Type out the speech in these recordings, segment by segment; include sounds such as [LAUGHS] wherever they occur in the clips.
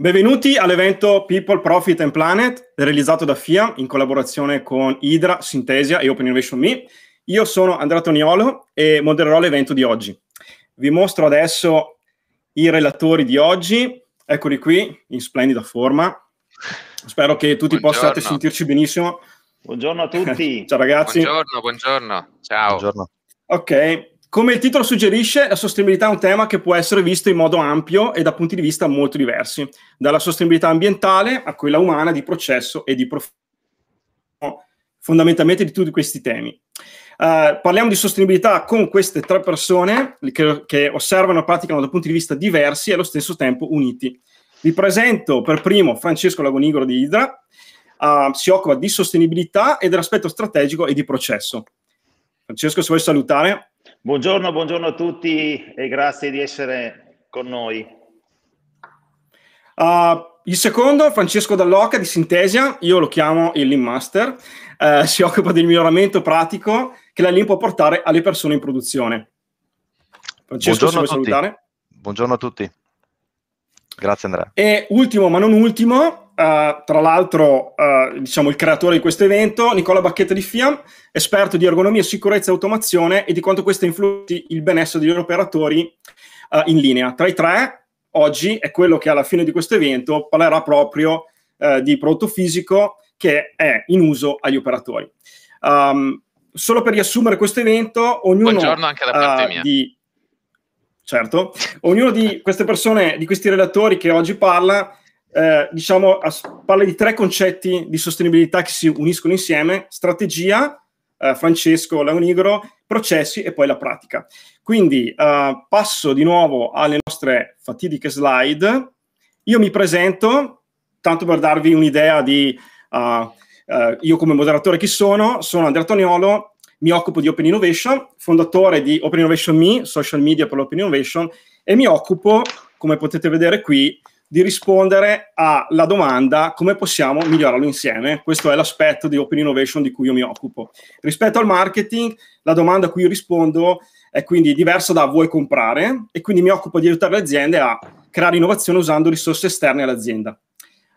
Benvenuti all'evento People, Profit and Planet, realizzato da FIA in collaborazione con Hydra, Sintesia e Open Innovation Me. Io sono Andrea Toniolo e modererò l'evento di oggi. Vi mostro adesso i relatori di oggi. Eccoli qui, in splendida forma. Spero che tutti buongiorno. possiate sentirci benissimo. Buongiorno a tutti. [LAUGHS] Ciao ragazzi. Buongiorno, buongiorno. Ciao. Buongiorno. Ok, come il titolo suggerisce, la sostenibilità è un tema che può essere visto in modo ampio e da punti di vista molto diversi, dalla sostenibilità ambientale a quella umana, di processo e di profilo, fondamentalmente di tutti questi temi. Uh, parliamo di sostenibilità con queste tre persone che, che osservano e praticano da punti di vista diversi e allo stesso tempo uniti. Vi presento per primo Francesco Lagonigro di Idra, uh, eh, si occupa di sostenibilità e dell'aspetto strategico e di processo. Francesco, se vuoi salutare. Buongiorno, buongiorno a tutti e grazie di essere con noi. Uh, il secondo, Francesco Dall'Oca di Sintesia, io lo chiamo il Lean Master, uh, si occupa del miglioramento pratico che la Lean può portare alle persone in produzione. Francesco, buongiorno se vuoi salutare. Buongiorno a tutti. Grazie Andrea. E ultimo, ma non ultimo, Uh, tra l'altro, uh, diciamo il creatore di questo evento, Nicola Bacchetta di FIAM, esperto di ergonomia, sicurezza e automazione e di quanto questo influisce il benessere degli operatori uh, in linea. Tra i tre, oggi è quello che alla fine di questo evento parlerà proprio di prodotto fisico che è in uso agli operatori. Um, solo per riassumere questo evento, ognuno Buongiorno anche da parte mia. di certo, ognuno di queste persone, di questi relatori che oggi parla eh, diciamo, parla di tre concetti di sostenibilità che si uniscono insieme, strategia, eh, Francesco Leonigro, processi e poi la pratica. Quindi eh, passo di nuovo alle nostre fatidiche slide. Io mi presento, tanto per darvi un'idea di uh, uh, io come moderatore chi sono, sono Andrea Toniolo, mi occupo di Open Innovation, fondatore di Open Innovation Me, social media per l'Open Innovation, e mi occupo, come potete vedere qui, di rispondere alla domanda come possiamo migliorarlo insieme. Questo è l'aspetto di Open Innovation di cui io mi occupo. Rispetto al marketing, la domanda a cui rispondo è quindi diversa da vuoi comprare e quindi mi occupo di aiutare le aziende a creare innovazione usando risorse esterne all'azienda.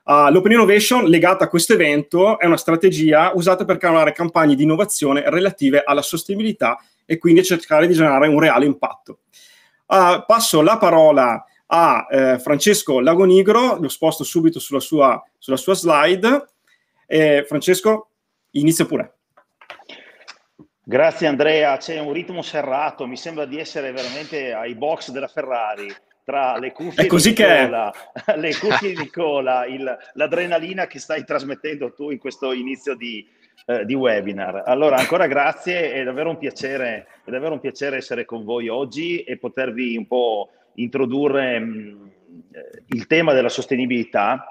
Uh, L'open innovation legata a questo evento è una strategia usata per creare campagne di innovazione relative alla sostenibilità e quindi cercare di generare un reale impatto. Uh, passo la parola a a eh, Francesco Lagonigro, lo sposto subito sulla sua, sulla sua slide. Eh, Francesco, inizia pure. Grazie Andrea, c'è un ritmo serrato, mi sembra di essere veramente ai box della Ferrari tra le cuffie, di Nicola, [LAUGHS] le cuffie di cola, il, l'adrenalina che stai trasmettendo tu in questo inizio di, eh, di, webinar. Allora, ancora grazie, è davvero, un piacere, è davvero un piacere essere con voi oggi e potervi un po' introdurre mh, mm, eh, il tema della sostenibilità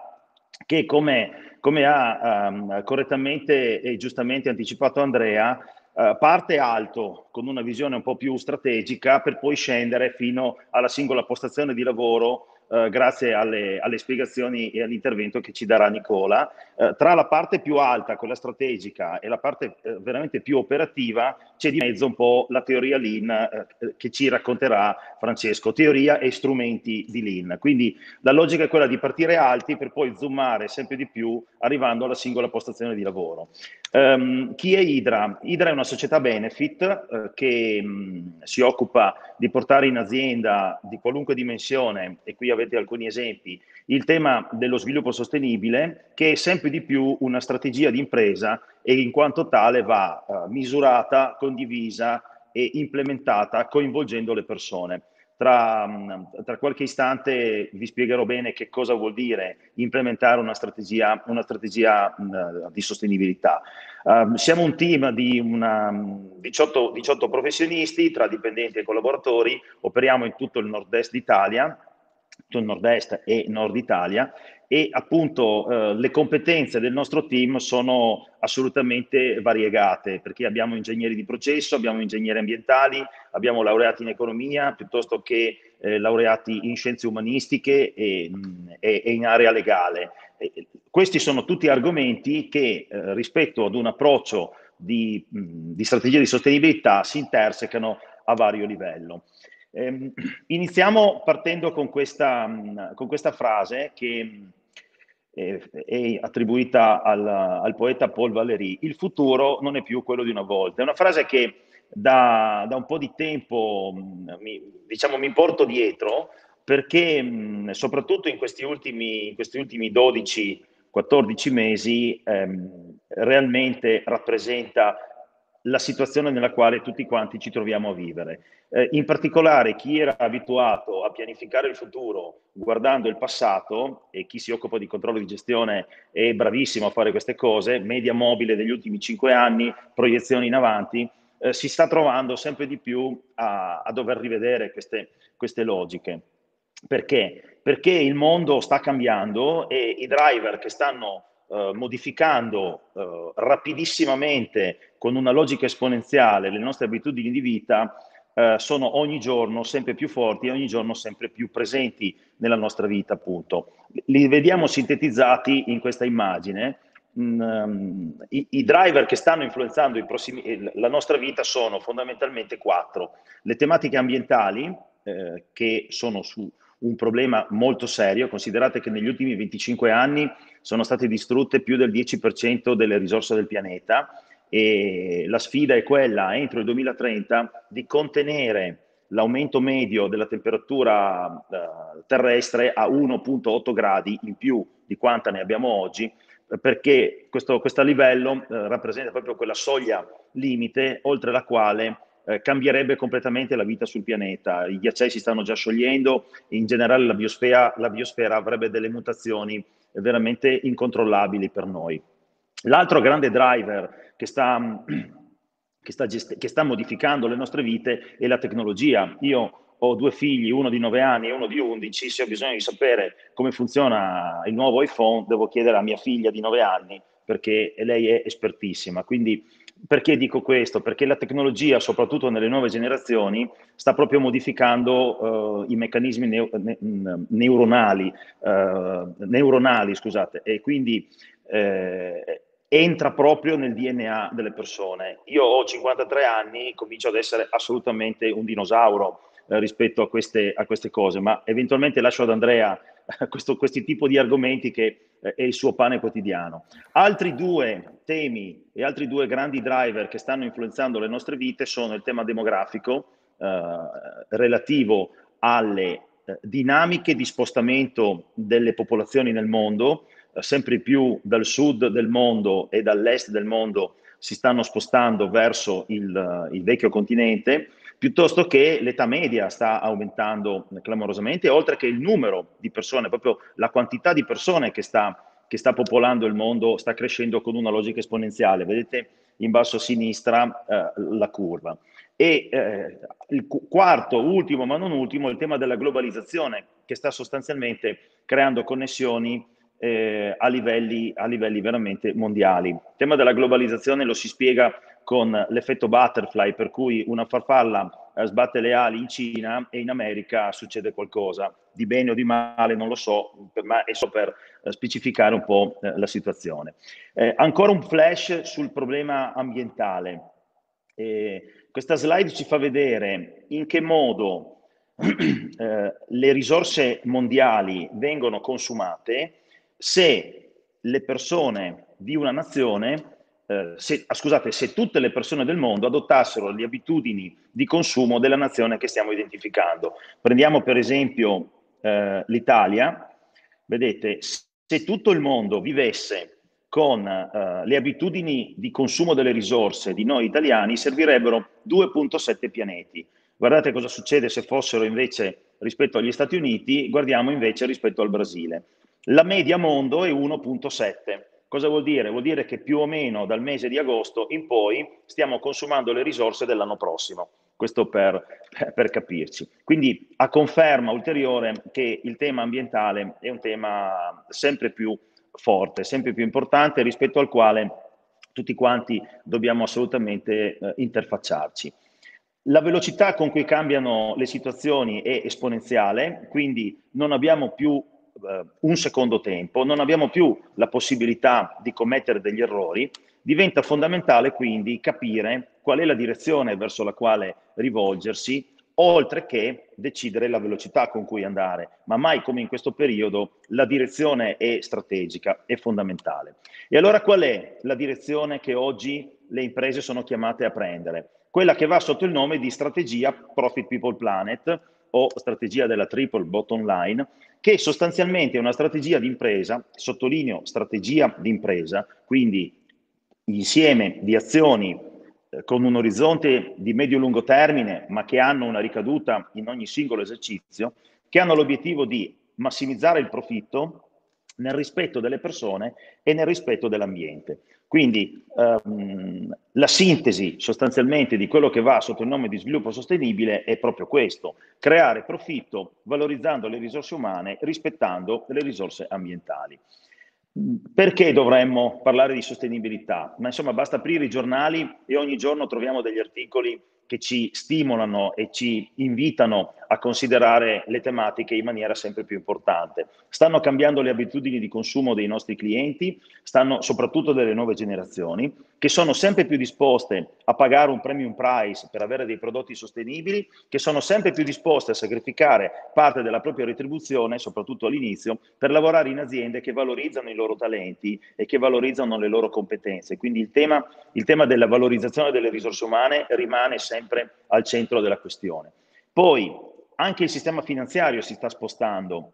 che come, come ha um, correttamente e giustamente anticipato Andrea, uh, parte alto con una visione un po' più strategica per poi scendere fino alla singola postazione di lavoro eh, grazie alle, alle, spiegazioni e all'intervento che ci darà Nicola. Eh, tra la parte più alta, quella strategica, e la parte eh, veramente più operativa, c'è di mezzo un po' la teoria Lean eh, che ci racconterà Francesco, teoria e strumenti di Lean. Quindi la logica è quella di partire alti per poi zoomare sempre di più arrivando alla singola postazione di lavoro. Um, chi è Idra? Idra è una società benefit eh, che mh, mm, si occupa di portare in azienda di qualunque dimensione, e qui avete avete alcuni esempi, il tema dello sviluppo sostenibile che è sempre di più una strategia di impresa e in quanto tale va uh, misurata, condivisa e implementata coinvolgendo le persone. Tra, mm, tra, qualche istante vi spiegherò bene che cosa vuol dire implementare una strategia, una strategia mm, di sostenibilità. Uh, siamo un team di una, 18, mm, 18 professionisti tra dipendenti e collaboratori, operiamo in tutto il nord-est d'Italia, tutto il nord-est e nord Italia e appunto eh, le competenze del nostro team sono assolutamente variegate perché abbiamo ingegneri di processo, abbiamo ingegneri ambientali, abbiamo laureati in economia piuttosto che eh, laureati in scienze umanistiche e, mm, e, e in area legale. E, questi sono tutti argomenti che eh, rispetto ad un approccio di, mm, di strategia di sostenibilità si intersecano a vario livello. Eh, iniziamo partendo con questa, con questa frase che eh, è attribuita al, al, poeta Paul Valéry, il futuro non è più quello di una volta. È una frase che da, da un po' di tempo mi, diciamo, mi porto dietro perché soprattutto in questi ultimi, in questi ultimi 12 14 mesi ehm, realmente rappresenta la situazione nella quale tutti quanti ci troviamo a vivere. Eh, in particolare chi era abituato a pianificare il futuro guardando il passato e chi si occupa di controllo di gestione è bravissimo a fare queste cose, media mobile degli ultimi cinque anni, proiezioni in avanti, eh, si sta trovando sempre di più a, a dover rivedere queste, queste logiche. Perché? Perché il mondo sta cambiando e i driver che stanno eh, modificando eh, rapidissimamente con una logica esponenziale le nostre abitudini di vita eh, sono ogni giorno sempre più forti e ogni giorno sempre più presenti nella nostra vita appunto. Li vediamo sintetizzati in questa immagine. Mm, ehm, i, i, driver che stanno influenzando prossimi, eh, la nostra vita sono fondamentalmente quattro. Le tematiche ambientali, eh, che sono su, un problema molto serio. Considerate che negli ultimi 25 anni sono state distrutte più del 10% delle risorse del pianeta e la sfida è quella entro il 2030 di contenere l'aumento medio della temperatura eh, terrestre a 1.8 gradi in più di quanta ne abbiamo oggi perché questo, questo livello eh, rappresenta proprio quella soglia limite oltre la quale eh, cambierebbe completamente la vita sul pianeta. I ghiacciai si stanno già sciogliendo, in generale la biosfera, la biosfera avrebbe delle mutazioni veramente incontrollabili per noi. L'altro grande driver che sta, [CLEARS THROAT] che sta, gest- che sta modificando le nostre vite è la tecnologia. Io ho due figli, uno di 9 anni e uno di 11, se ho bisogno di sapere come funziona il nuovo iPhone, devo chiedere a mia figlia di 9 anni perché lei è espertissima. Quindi perché dico questo? Perché la tecnologia, soprattutto nelle nuove generazioni, sta proprio modificando eh, i meccanismi neo, ne, mm, neuronali, eh, neuronali scusate, e quindi eh, entra proprio nel DNA delle persone. Io ho 53 anni, comincio ad essere assolutamente un dinosauro eh, rispetto a queste, a queste, cose, ma eventualmente lascio ad Andrea [LAUGHS] questo, questi tipi di argomenti che e eh, il suo pane quotidiano. Altri due temi e altri due grandi driver che stanno influenzando le nostre vite sono il tema demografico eh, relativo alle eh, dinamiche di spostamento delle popolazioni nel mondo, eh, sempre più dal sud del mondo e dall'est del mondo si stanno spostando verso il, il vecchio continente piuttosto che l'età media sta aumentando clamorosamente, oltre che il numero di persone, proprio la quantità di persone che sta, che sta popolando il mondo sta crescendo con una logica esponenziale. Vedete in basso a sinistra eh, la curva. E eh, il quarto, ultimo ma non ultimo, il tema della globalizzazione che sta sostanzialmente creando connessioni eh, a, livelli, a livelli veramente mondiali. Il tema della globalizzazione lo si spiega con l'effetto butterfly, per cui una farfalla eh, sbatte le ali in Cina e in America succede qualcosa, di bene o di male non lo so, ma è solo per eh, specificare un po' eh, la situazione. ancora un flash sul problema ambientale. questa slide ci fa vedere in che modo [CLEARS THROAT] le risorse mondiali vengono consumate se le persone di una nazione eh, se, ah, scusate, se tutte le persone del mondo adottassero le abitudini di consumo della nazione che stiamo identificando. Prendiamo per esempio eh, l'Italia, vedete, se tutto il mondo vivesse con eh, le abitudini di consumo delle risorse di noi italiani, servirebbero 2.7 pianeti. Guardate cosa succede se fossero invece rispetto agli Stati Uniti, guardiamo invece rispetto al Brasile. La media mondo è 1.7 Cosa vuol dire? Vuol dire che più o meno dal mese di agosto in poi stiamo consumando le risorse dell'anno prossimo. Questo per, [LAUGHS] per capirci. Quindi a conferma ulteriore che il tema ambientale è un tema sempre più forte, sempre più importante rispetto al quale tutti quanti dobbiamo assolutamente eh, interfacciarci. La velocità con cui cambiano le situazioni è esponenziale, quindi non abbiamo più eh, un secondo tempo, non abbiamo più la possibilità di commettere degli errori, diventa fondamentale quindi capire qual è la direzione verso la quale rivolgersi, oltre che decidere la velocità con cui andare, ma mai come in questo periodo la direzione è strategica, è fondamentale. E allora qual è la direzione che oggi le imprese sono chiamate a prendere? Quella che va sotto il nome di strategia Profit People Planet o strategia della triple bottom line, che sostanzialmente è una strategia di impresa, sottolineo strategia di impresa, quindi insieme di azioni eh, con un orizzonte di medio-lungo termine, ma che hanno una ricaduta in ogni singolo esercizio, che hanno l'obiettivo di massimizzare il profitto nel rispetto delle persone e nel rispetto dell'ambiente. Quindi ehm, la sintesi sostanzialmente di quello che va sotto il nome di sviluppo sostenibile è proprio questo, creare profitto valorizzando le risorse umane, rispettando le risorse ambientali. Perché dovremmo parlare di sostenibilità? Ma insomma basta aprire i giornali e ogni giorno troviamo degli articoli che ci stimolano e ci invitano a considerare le tematiche in maniera sempre più importante. Stanno cambiando le abitudini di consumo dei nostri clienti, stanno soprattutto delle nuove generazioni, che sono sempre più disposte a pagare un premium price per avere dei prodotti sostenibili, che sono sempre più disposte a sacrificare parte della propria retribuzione, soprattutto all'inizio, per lavorare in aziende che valorizzano i loro talenti e che valorizzano le loro competenze. Quindi il tema, il tema della valorizzazione delle risorse umane rimane sempre al centro della questione. Poi anche il sistema finanziario si sta spostando.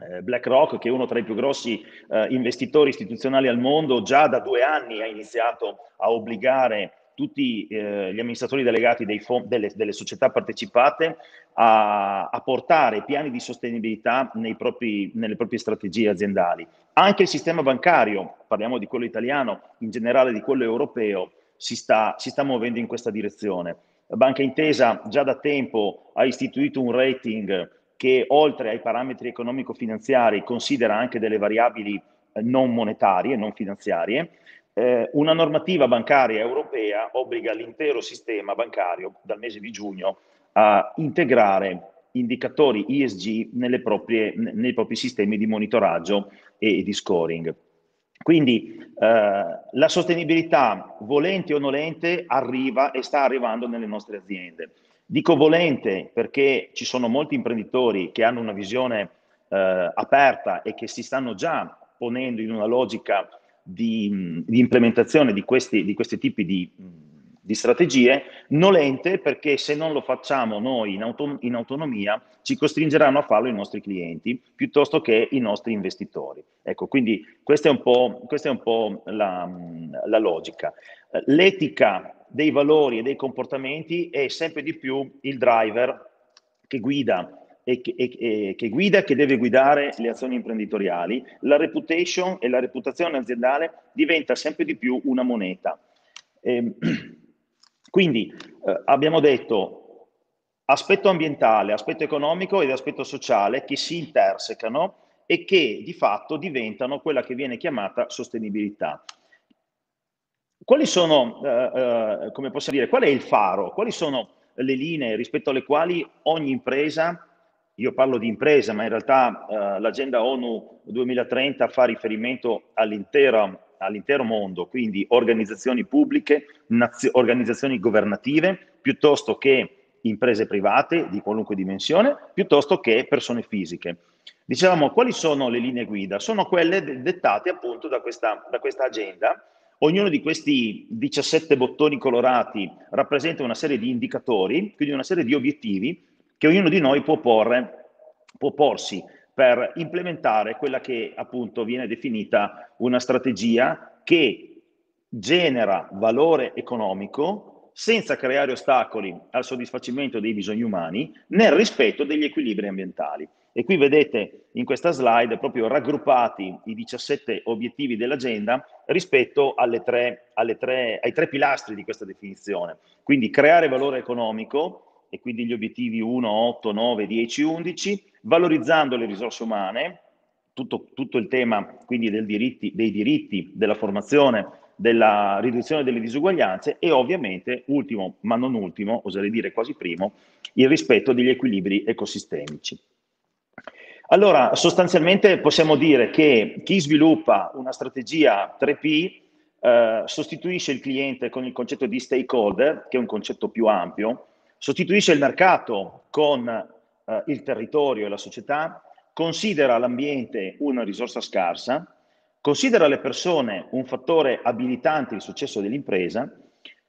Eh, BlackRock, che è uno tra i più grossi eh, investitori istituzionali al mondo, già da due anni ha iniziato a obbligare tutti eh, gli amministratori delegati fond- delle, delle, società partecipate a, a, portare piani di sostenibilità propri, nelle proprie strategie aziendali. Anche il sistema bancario, parliamo di quello italiano, in generale di quello europeo, si sta, si sta muovendo in questa direzione. La Banca Intesa già da tempo ha istituito un rating che oltre ai parametri economico-finanziari considera anche delle variabili eh, non monetarie, non finanziarie. Eh, una normativa bancaria europea obbliga l'intero sistema bancario dal mese di giugno a integrare indicatori ESG proprie, nei propri sistemi di monitoraggio e di scoring. Quindi eh, la sostenibilità, volente o nolente, arriva e sta arrivando nelle nostre aziende. Dico volente perché ci sono molti imprenditori che hanno una visione eh, aperta e che si stanno già ponendo in una logica di, di implementazione di questi, di questi, tipi di, di strategie, nolente perché se non lo facciamo noi in, auto- in, autonomia ci costringeranno a farlo i nostri clienti piuttosto che i nostri investitori. Ecco, quindi questa è un po', è un po la, la logica. L'etica dei valori e dei comportamenti è sempre di più il driver che guida e che, e che, guida che deve guidare le azioni imprenditoriali, la reputation e la reputazione aziendale diventa sempre di più una moneta. Eh, quindi eh, abbiamo detto aspetto ambientale, aspetto economico ed aspetto sociale che si intersecano e che di fatto diventano quella che viene chiamata sostenibilità. Quali sono, eh, eh, come possiamo dire, qual è il faro? Quali sono le linee rispetto alle quali ogni impresa, io parlo di impresa, ma in realtà eh, l'agenda ONU 2030 fa riferimento all'intera all'intero mondo, quindi organizzazioni pubbliche, naz- organizzazioni governative, piuttosto che imprese private di qualunque dimensione, piuttosto che persone fisiche. Dicevamo, quali sono le linee guida? Sono quelle dettate appunto da questa, da questa agenda. Ognuno di questi 17 bottoni colorati rappresenta una serie di indicatori, quindi una serie di obiettivi che ognuno di noi può porre può porsi per implementare quella che appunto viene definita una strategia che genera valore economico senza creare ostacoli al soddisfacimento dei bisogni umani nel rispetto degli equilibri ambientali. E qui vedete in questa slide proprio raggruppati i 17 obiettivi dell'agenda rispetto alle tre, alle tre, ai tre pilastri di questa definizione. Quindi creare valore economico, e quindi gli obiettivi 1, 8, 9, 10, 11, valorizzando le risorse umane, tutto, tutto il tema quindi diritti, dei diritti, della formazione, della riduzione delle disuguaglianze e ovviamente, ultimo ma non ultimo, oserei dire quasi primo, il rispetto degli equilibri ecosistemici. Allora, sostanzialmente possiamo dire che chi sviluppa una strategia 3P eh, sostituisce il cliente con il concetto di stakeholder, che è un concetto più ampio, sostituisce il mercato con eh, il territorio e la società, considera l'ambiente una risorsa scarsa, considera le persone un fattore abilitante il successo dell'impresa,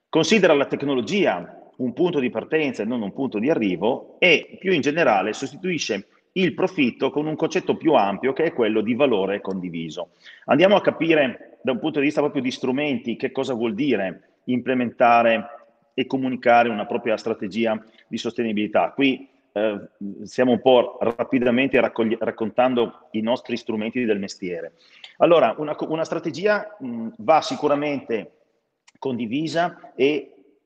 considera la tecnologia un punto di partenza e non un punto di arrivo e più in generale sostituisce il profitto con un concetto più ampio che è quello di valore condiviso. Andiamo a capire da un punto di vista proprio di strumenti che cosa vuol dire implementare e comunicare una propria strategia di sostenibilità. Qui eh, stiamo un po' rapidamente raccogli- raccontando i nostri strumenti del mestiere. Allora, una, una strategia mh, va sicuramente condivisa e,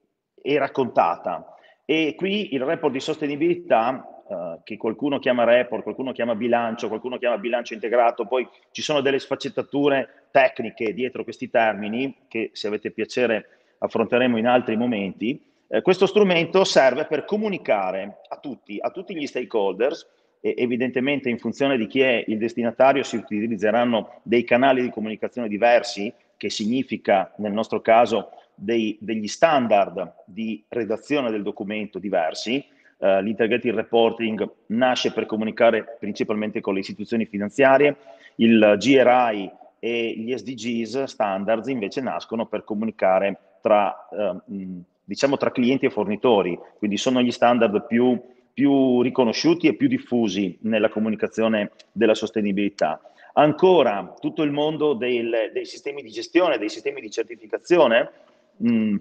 e, raccontata. E qui il report di sostenibilità, eh, che qualcuno chiama report, qualcuno chiama bilancio, qualcuno chiama bilancio integrato, poi ci sono delle sfaccettature tecniche dietro questi termini che se avete piacere affronteremo in altri momenti, eh, questo strumento serve per comunicare a tutti, a tutti gli stakeholders, e evidentemente in funzione di chi è il destinatario si utilizzeranno dei canali di comunicazione diversi, che significa nel nostro caso dei, degli standard di redazione del documento diversi. Uh, l'integrated reporting nasce per comunicare principalmente con le istituzioni finanziarie, il GRI e gli SDGs standards invece nascono per comunicare tra uh, mh, diciamo tra clienti e fornitori, quindi sono gli standard più, più riconosciuti e più diffusi nella comunicazione della sostenibilità. Ancora tutto il mondo del, dei sistemi di gestione, dei sistemi di certificazione, mh, mm,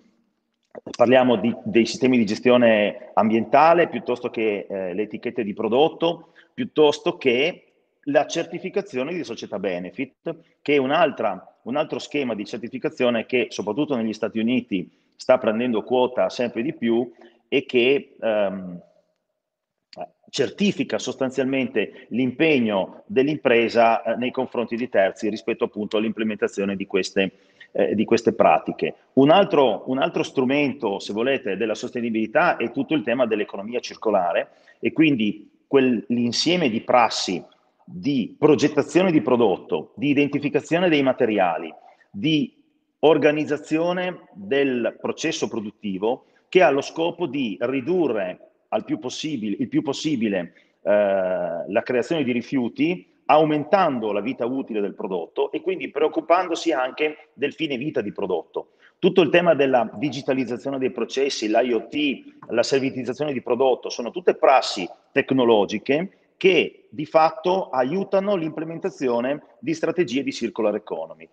parliamo di, dei sistemi di gestione ambientale piuttosto che eh, le etichette di prodotto, piuttosto che la certificazione di società benefit, che è un, un altro schema di certificazione che soprattutto negli Stati Uniti sta prendendo quota sempre di più e che ehm, certifica sostanzialmente l'impegno dell'impresa eh, nei confronti di terzi rispetto appunto all'implementazione di queste, eh, di queste pratiche. Un altro, un altro, strumento, se volete, della sostenibilità è tutto il tema dell'economia circolare e quindi quell'insieme di prassi di progettazione di prodotto, di identificazione dei materiali, di organizzazione del processo produttivo che ha lo scopo di ridurre più il più possibile eh, la creazione di rifiuti, aumentando la vita utile del prodotto e quindi preoccupandosi anche del fine vita di prodotto. Tutto il tema della digitalizzazione dei processi, l'IoT, la servitizzazione di prodotto, sono tutte prassi tecnologiche che di fatto aiutano l'implementazione di strategie di circular economy.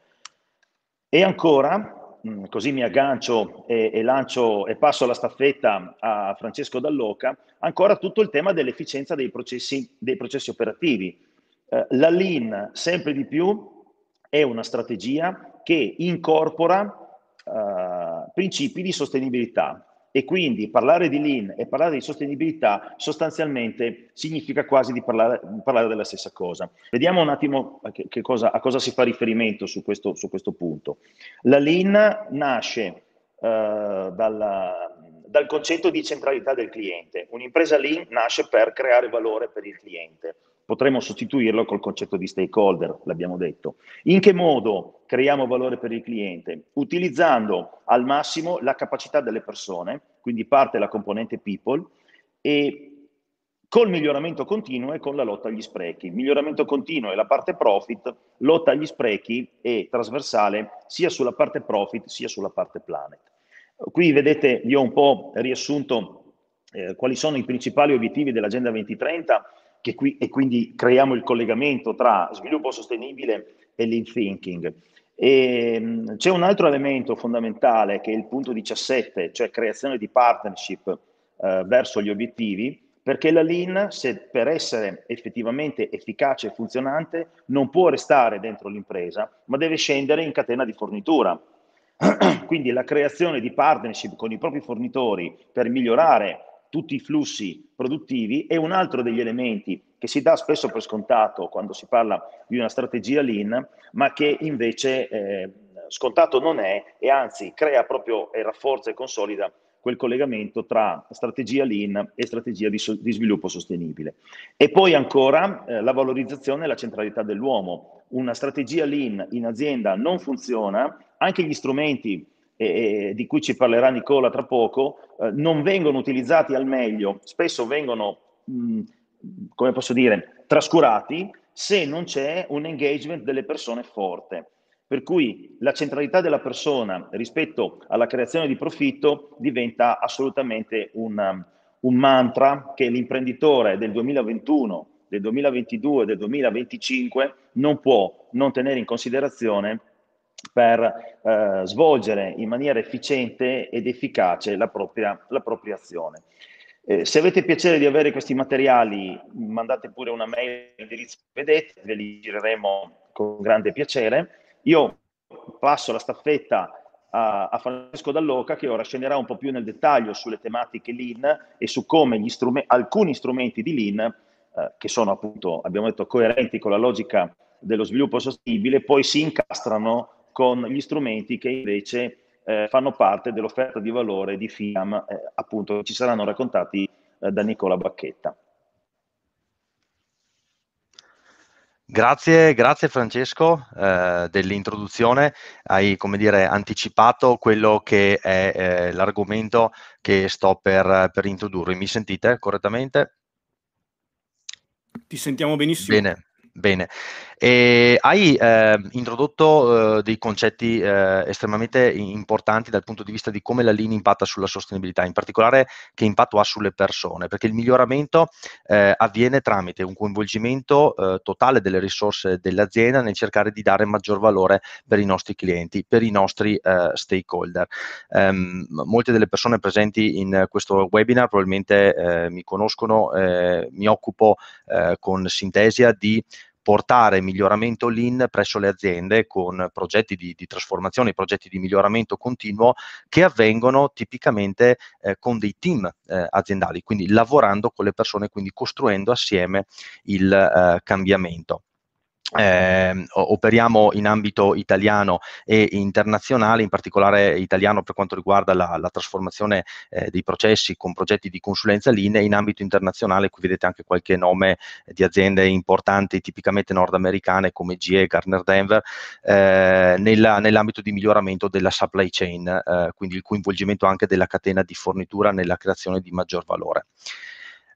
E ancora, mm, così mi aggancio e, e, lancio, e passo la staffetta a Francesco Dalloca, ancora tutto il tema dell'efficienza dei processi, dei processi operativi. Eh, la Lean sempre di più è una strategia che incorpora eh, principi di sostenibilità, e quindi parlare di lean e parlare di sostenibilità sostanzialmente significa quasi di parlare, parlare della stessa cosa. Vediamo un attimo che, che cosa, a cosa si fa riferimento su questo, su questo punto. La lean nasce eh, dalla, dal concetto di centralità del cliente. Un'impresa lean nasce per creare valore per il cliente potremmo sostituirlo col concetto di stakeholder, l'abbiamo detto. In che modo creiamo valore per il cliente? Utilizzando al massimo la capacità delle persone, quindi parte la componente people, e col miglioramento continuo e con la lotta agli sprechi. Miglioramento continuo è la parte profit, lotta agli sprechi è trasversale sia sulla parte profit sia sulla parte planet. Qui vedete, vi ho un po' riassunto eh, quali sono i principali obiettivi dell'Agenda 2030 qui, e quindi creiamo il collegamento tra sviluppo sostenibile e lean thinking. E, ehm, c'è un altro elemento fondamentale che è il punto 17, cioè creazione di partnership eh, verso gli obiettivi, perché la lean, se per essere effettivamente efficace e funzionante, non può restare dentro l'impresa, ma deve scendere in catena di fornitura. [CLEARS THROAT] Quindi la creazione di partnership con i propri fornitori per migliorare tutti i flussi produttivi e un altro degli elementi che si dà spesso per scontato quando si parla di una strategia lean, ma che invece eh, scontato non è e anzi crea proprio e rafforza e consolida quel collegamento tra strategia lean e strategia di, so- di sviluppo sostenibile. E poi ancora eh, la valorizzazione e la centralità dell'uomo. Una strategia lean in azienda non funziona, anche gli strumenti e, di cui ci parlerà Nicola tra poco, eh, non vengono utilizzati al meglio, spesso vengono, mh, mm, come posso dire, trascurati se non c'è un engagement delle persone forte. Per cui la centralità della persona rispetto alla creazione di profitto diventa assolutamente un, um, un mantra che l'imprenditore del 2021, del 2022, del 2025 non può non tenere in considerazione per eh, svolgere in maniera efficiente ed efficace la propria, la propria azione. Eh, se avete piacere di avere questi materiali, mandate pure una mail all'indirizzo che vedete, ve li gireremo con grande piacere. Io passo la staffetta a, a, Francesco Dalloca che ora scenderà un po' più nel dettaglio sulle tematiche Lean e su come strumenti, alcuni strumenti di Lean, eh, che sono appunto, abbiamo detto, coerenti con la logica dello sviluppo sostenibile, poi si incastrano con gli strumenti che invece eh, fanno parte dell'offerta di valore di FIAM, eh, appunto, ci saranno raccontati eh, da Nicola Bacchetta. Grazie, grazie Francesco eh, dell'introduzione, hai come dire, anticipato quello che è eh, l'argomento che sto per, per, introdurre. Mi sentite correttamente? Ti sentiamo benissimo. Bene, bene. E hai eh, introdotto eh, dei concetti eh, estremamente importanti dal punto di vista di come la linea impatta sulla sostenibilità, in particolare che impatto ha sulle persone, perché il miglioramento eh, avviene tramite un coinvolgimento eh, totale delle risorse dell'azienda nel cercare di dare maggior valore per i nostri clienti, per i nostri stakeholder. Ehm, molte delle persone presenti in questo webinar probabilmente mi conoscono, mi occupo con Sintesia di portare miglioramento lean presso le aziende con progetti di, di trasformazione, progetti di miglioramento continuo che avvengono tipicamente eh, con dei team eh, aziendali, quindi lavorando con le persone, quindi costruendo assieme il eh, cambiamento eh, operiamo in ambito italiano e internazionale, in particolare italiano per quanto riguarda la, la trasformazione eh, dei processi con progetti di consulenza linee, in ambito internazionale qui vedete anche qualche nome di aziende importanti tipicamente nordamericane come GE, Garner Denver, eh, nella, nell'ambito di miglioramento della supply chain, eh, quindi il coinvolgimento anche della catena di fornitura nella creazione di maggior valore.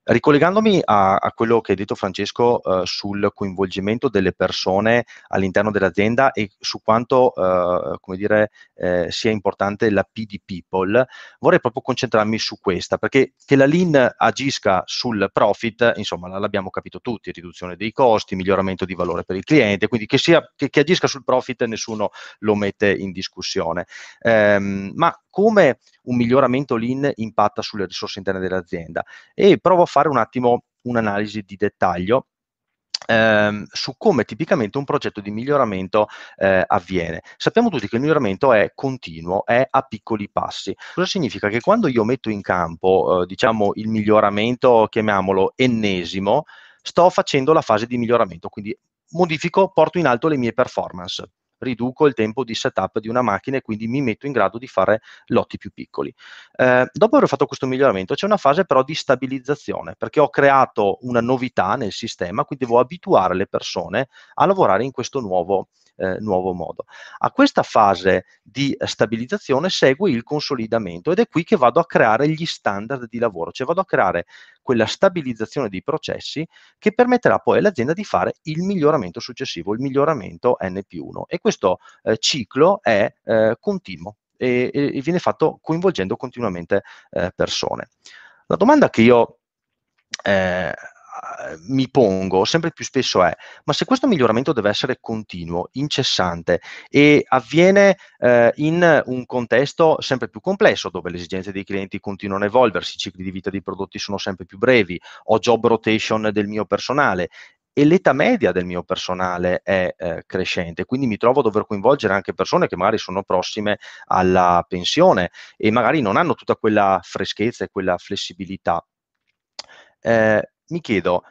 Ricollegandomi a, a quello che hai detto Francesco eh, sul coinvolgimento delle persone all'interno dell'azienda e su quanto eh, come dire, eh, sia importante la P di People, vorrei proprio concentrarmi su questa, perché che la Lean agisca sul profit, insomma l'abbiamo capito tutti, riduzione dei costi, miglioramento di valore per il cliente, quindi che, sia, che, che agisca sul profit nessuno lo mette in discussione. Ehm, ma come un miglioramento lean impatta sulle risorse interne dell'azienda. E provo a fare un attimo un'analisi di dettaglio Ehm, su come tipicamente un progetto di miglioramento eh, avviene. Sappiamo tutti che il miglioramento è continuo, è a piccoli passi. Cosa significa? Che quando io metto in campo, eh, diciamo, il miglioramento, chiamiamolo ennesimo, sto facendo la fase di miglioramento, quindi modifico, porto in alto le mie performance riduco il tempo di setup di una macchina e quindi mi metto in grado di fare lotti più piccoli. Eh, dopo aver fatto questo miglioramento c'è una fase però di stabilizzazione perché ho creato una novità nel sistema, quindi devo abituare le persone a lavorare in questo nuovo eh, nuovo modo. A questa fase di stabilizzazione segue il consolidamento ed è qui che vado a creare gli standard di lavoro, cioè vado a creare quella stabilizzazione dei processi che permetterà poi all'azienda di fare il miglioramento successivo, il miglioramento N più 1 e questo eh, ciclo è eh, continuo e, e, viene fatto coinvolgendo continuamente eh, persone. La domanda che io eh, mi pongo sempre più spesso è, ma se questo miglioramento deve essere continuo, incessante e avviene eh, in un contesto sempre più complesso dove le esigenze dei clienti continuano a evolversi, i cicli di vita dei prodotti sono sempre più brevi, ho job rotation del mio personale e l'età media del mio personale è eh, crescente, quindi mi trovo a dover coinvolgere anche persone che magari sono prossime alla pensione e magari non hanno tutta quella freschezza e quella flessibilità. Eh, mi chiedo,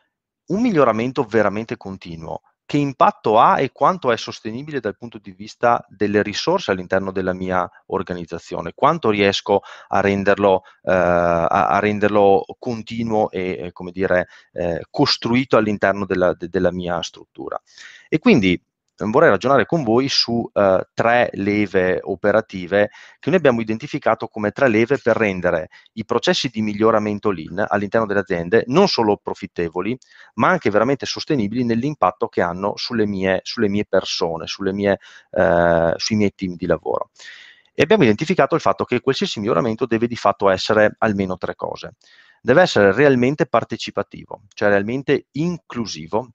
un miglioramento veramente continuo, che impatto ha e quanto è sostenibile dal punto di vista delle risorse all'interno della mia organizzazione, quanto riesco a renderlo, eh, a, a renderlo continuo e come dire, eh, costruito all'interno della, de, della, mia struttura. E quindi Ehm, vorrei ragionare con voi su eh, tre leve operative che noi abbiamo identificato come tre leve per rendere i processi di miglioramento lean all'interno delle aziende non solo profittevoli, ma anche veramente sostenibili nell'impatto che hanno sulle mie, sulle mie persone, sulle mie, eh, sui miei team di lavoro. E abbiamo identificato il fatto che qualsiasi miglioramento deve di fatto essere almeno tre cose deve essere realmente partecipativo, cioè realmente inclusivo,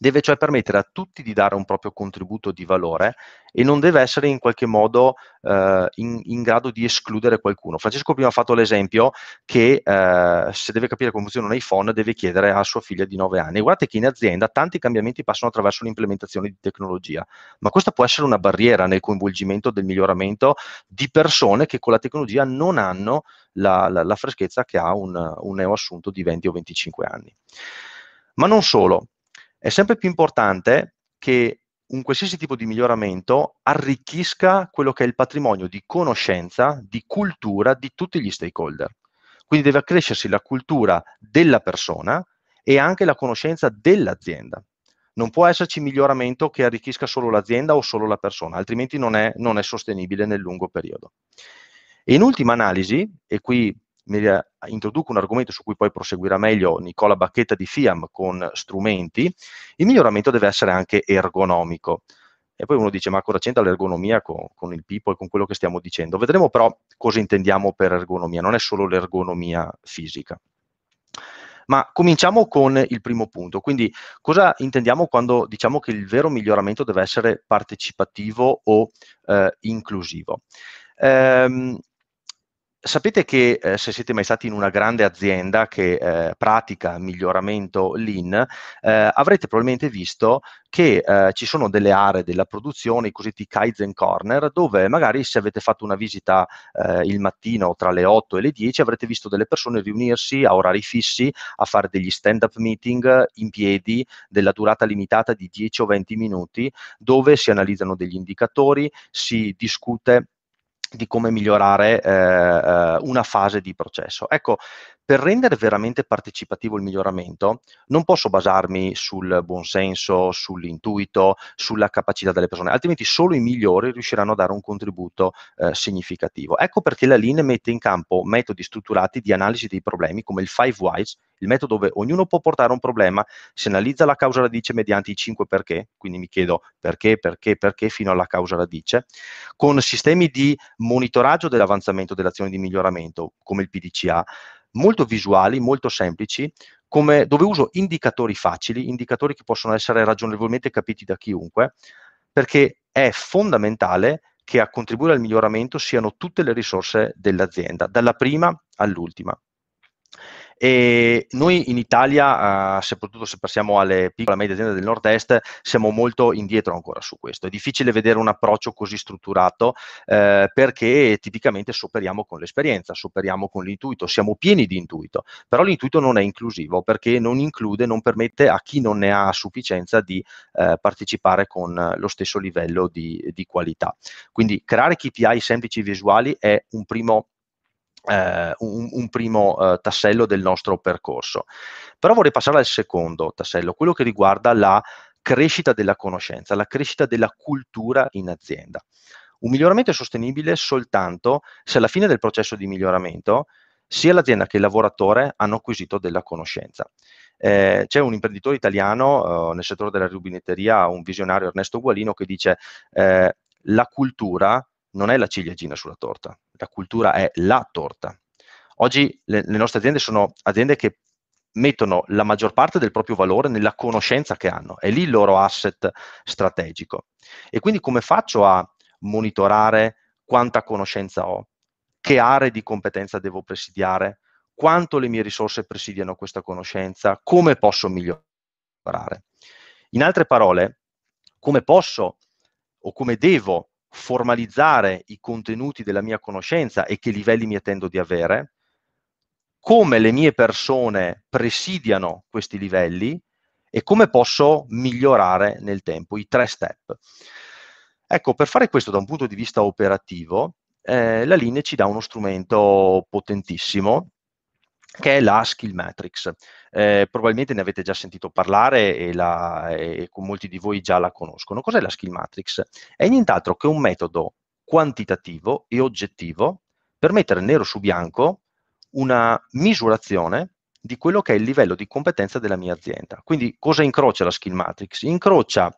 deve cioè permettere a tutti di dare un proprio contributo di valore e non deve essere in qualche modo eh, in, in, grado di escludere qualcuno. Francesco prima ha fatto l'esempio che eh, se deve capire come funziona un iPhone deve chiedere a sua figlia di 9 anni. Guardate che in azienda tanti cambiamenti passano attraverso l'implementazione di tecnologia, ma questa può essere una barriera nel coinvolgimento del miglioramento di persone che con la tecnologia non hanno la, la, la freschezza che ha un, un neoassunto di 20 o 25 anni. Ma non solo, è sempre più importante che un qualsiasi tipo di miglioramento arricchisca quello che è il patrimonio di conoscenza, di cultura di tutti gli stakeholder. Quindi deve accrescersi la cultura della persona e anche la conoscenza dell'azienda. Non può esserci miglioramento che arricchisca solo l'azienda o solo la persona, altrimenti non è, non è sostenibile nel lungo periodo. E in ultima analisi, e qui introduco un argomento su cui poi proseguirà meglio Nicola Bacchetta di FIAM con strumenti, il miglioramento deve essere anche ergonomico. E poi uno dice, ma cosa c'entra l'ergonomia con, con il people, con quello che stiamo dicendo? Vedremo però cosa intendiamo per ergonomia, non è solo l'ergonomia fisica. Ma cominciamo con il primo punto, quindi cosa intendiamo quando diciamo che il vero miglioramento deve essere partecipativo o eh, inclusivo? Ehm, Sapete che eh, se siete mai stati in una grande azienda che eh, pratica miglioramento lean, eh, avrete probabilmente visto che eh, ci sono delle aree della produzione, i cosiddetti Kaizen Corner, dove magari se avete fatto una visita eh, il mattino tra le 8 e le 10 avrete visto delle persone riunirsi a orari fissi, a fare degli stand-up meeting in piedi della durata limitata di 10 o 20 minuti, dove si analizzano degli indicatori, si discute di come migliorare eh, eh, una fase di processo. Ecco, per rendere veramente partecipativo il miglioramento, non posso basarmi sul buonsenso, sull'intuito, sulla capacità delle persone, altrimenti solo i migliori riusciranno a dare un contributo eh, significativo. Ecco perché la LIN mette in campo metodi strutturati di analisi dei problemi come il Five Wise, il metodo dove ognuno può portare un problema, si analizza la causa radice mediante i 5 perché, quindi mi chiedo perché, perché, perché fino alla causa radice, con sistemi di monitoraggio dell'avanzamento delle azioni di miglioramento, come il PDCA, molto visuali, molto semplici, come, dove uso indicatori facili, indicatori che possono essere ragionevolmente capiti da chiunque, perché è fondamentale che a contribuire al miglioramento siano tutte le risorse dell'azienda, dalla prima all'ultima. E noi in Italia, eh, soprattutto se passiamo alle piccole e medie aziende del nord-est, siamo molto indietro ancora su questo. È difficile vedere un approccio così strutturato eh, perché tipicamente superiamo con l'esperienza, superiamo con l'intuito, siamo pieni di intuito, però l'intuito non è inclusivo perché non include, non permette a chi non ne ha a sufficienza di eh, partecipare con lo stesso livello di, di qualità. Quindi creare KPI semplici e visuali è un primo eh, un, un, primo eh, tassello del nostro percorso. Però vorrei passare al secondo tassello, quello che riguarda la crescita della conoscenza, la crescita della cultura in azienda. Un miglioramento è sostenibile soltanto se alla fine del processo di miglioramento sia l'azienda che il lavoratore hanno acquisito della conoscenza. Eh, c'è un imprenditore italiano eh, nel settore della rubinetteria, un visionario Ernesto Gualino, che dice eh, la cultura non è la ciliegina sulla torta, la cultura è la torta. Oggi le, le nostre aziende sono aziende che mettono la maggior parte del proprio valore nella conoscenza che hanno, è lì il loro asset strategico. E quindi come faccio a monitorare quanta conoscenza ho, che aree di competenza devo presidiare, quanto le mie risorse presidiano questa conoscenza, come posso migliorare. In altre parole, come posso o come devo formalizzare i contenuti della mia conoscenza e che livelli mi attendo di avere, come le mie persone presidiano questi livelli e come posso migliorare nel tempo, i tre step. Ecco, per fare questo da un punto di vista operativo, eh, la linea ci dà uno strumento potentissimo che è la skill matrix. Eh, probabilmente ne avete già sentito parlare e, la, e molti di voi già la conoscono. Cos'è la skill matrix? È nient'altro che un metodo quantitativo e oggettivo per mettere nero su bianco una misurazione di quello che è il livello di competenza della mia azienda. Quindi cosa incrocia la skill matrix? Incrocia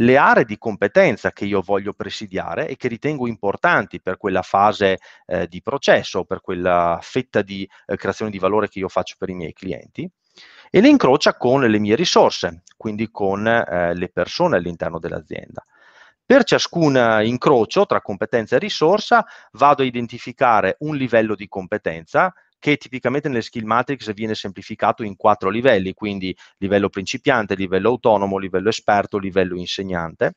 le aree di competenza che io voglio presidiare e che ritengo importanti per quella fase eh, di processo, per quella fetta di eh, creazione di valore che io faccio per i miei clienti, e le incrocia con le mie risorse, quindi con eh, le persone all'interno dell'azienda. Per ciascun incrocio tra competenza e risorsa vado a identificare un livello di competenza che tipicamente nelle skill matrix viene semplificato in quattro livelli, quindi livello principiante, livello autonomo, livello esperto, livello insegnante,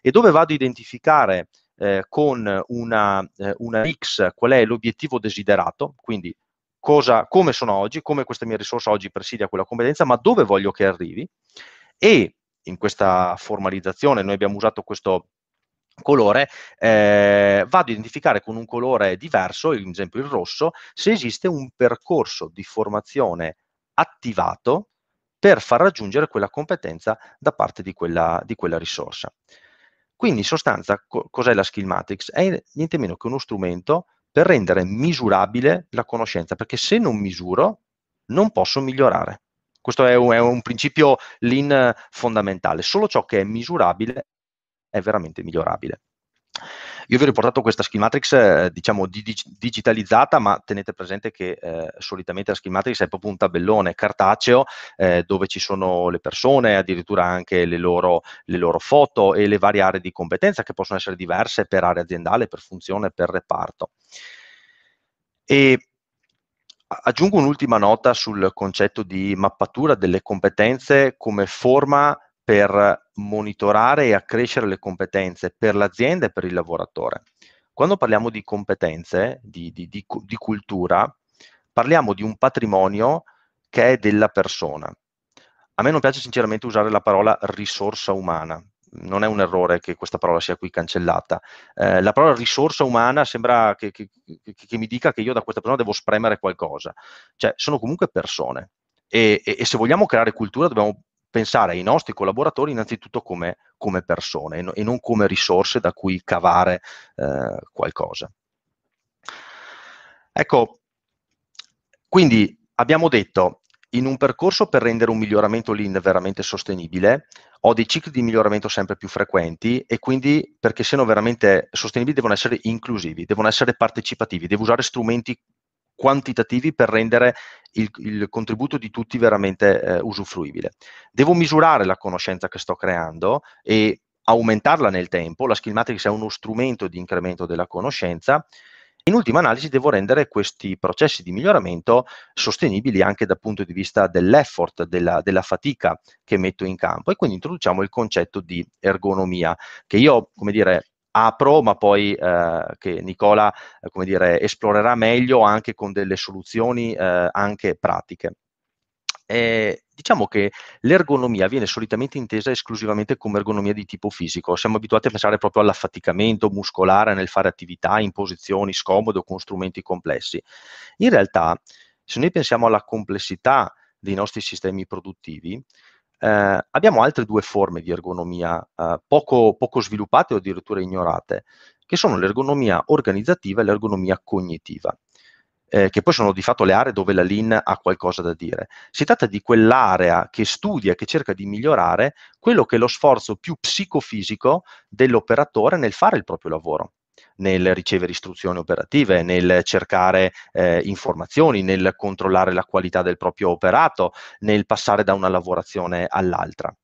e dove vado a identificare eh, con una, eh, una X qual è l'obiettivo desiderato, quindi cosa, come sono oggi, come questa mia risorsa oggi presidia quella competenza, ma dove voglio che arrivi. E in questa formalizzazione noi abbiamo usato questo colore, eh, vado a identificare con un colore diverso, ad esempio il rosso, se esiste un percorso di formazione attivato per far raggiungere quella competenza da parte di quella, di quella risorsa. Quindi in sostanza co- cos'è la skill matrix? È niente meno che uno strumento per rendere misurabile la conoscenza, perché se non misuro non posso migliorare. Questo è un, è un principio lean fondamentale. Solo ciò che è misurabile è veramente migliorabile. Io vi ho riportato questa skill matrix, eh, diciamo, di, digitalizzata, ma tenete presente che eh, solitamente la skill matrix è proprio un tabellone cartaceo eh, dove ci sono le persone, addirittura anche le loro, le loro, foto e le varie aree di competenza che possono essere diverse per area aziendale, per funzione, per reparto. E aggiungo un'ultima nota sul concetto di mappatura delle competenze come forma per monitorare e accrescere le competenze per l'azienda e per il lavoratore. Quando parliamo di competenze, di, di, di, di cultura, parliamo di un patrimonio che è della persona. A me non piace sinceramente usare la parola risorsa umana, non è un errore che questa parola sia qui cancellata. Eh, la parola risorsa umana sembra che, che, che, che, mi dica che io da questa persona devo spremere qualcosa. Cioè, sono comunque persone. E, e, e se vogliamo creare cultura dobbiamo pensare ai nostri collaboratori innanzitutto come, come persone e, no, e non come risorse da cui cavare eh, qualcosa. Ecco, quindi abbiamo detto in un percorso per rendere un miglioramento lean veramente sostenibile, ho dei cicli di miglioramento sempre più frequenti e quindi perché siano veramente sostenibili devono essere inclusivi, devono essere partecipativi, devo usare strumenti quantitativi per rendere il, il contributo di tutti veramente eh, usufruibile. Devo misurare la conoscenza che sto creando e aumentarla nel tempo, la skill matrix è uno strumento di incremento della conoscenza. In ultima analisi devo rendere questi processi di miglioramento sostenibili anche dal punto di vista dell'effort, della, della fatica che metto in campo e quindi introduciamo il concetto di ergonomia che io, come dire, apro, ma poi eh, che Nicola eh, come dire, esplorerà meglio anche con delle soluzioni eh, anche pratiche. Eh, diciamo che l'ergonomia viene solitamente intesa esclusivamente come ergonomia di tipo fisico. Siamo abituati a pensare proprio all'affaticamento muscolare nel fare attività in posizioni scomode o con strumenti complessi. In realtà, se noi pensiamo alla complessità dei nostri sistemi produttivi, eh, abbiamo altre due forme di ergonomia eh, poco, poco, sviluppate o addirittura ignorate, che sono l'ergonomia organizzativa e l'ergonomia cognitiva, eh, che poi sono di fatto le aree dove la LIN ha qualcosa da dire. Si tratta di quell'area che studia, che cerca di migliorare quello che è lo sforzo più psicofisico dell'operatore nel fare il proprio lavoro nel ricevere istruzioni operative, nel cercare eh, informazioni, nel controllare la qualità del proprio operato, nel passare da una lavorazione all'altra.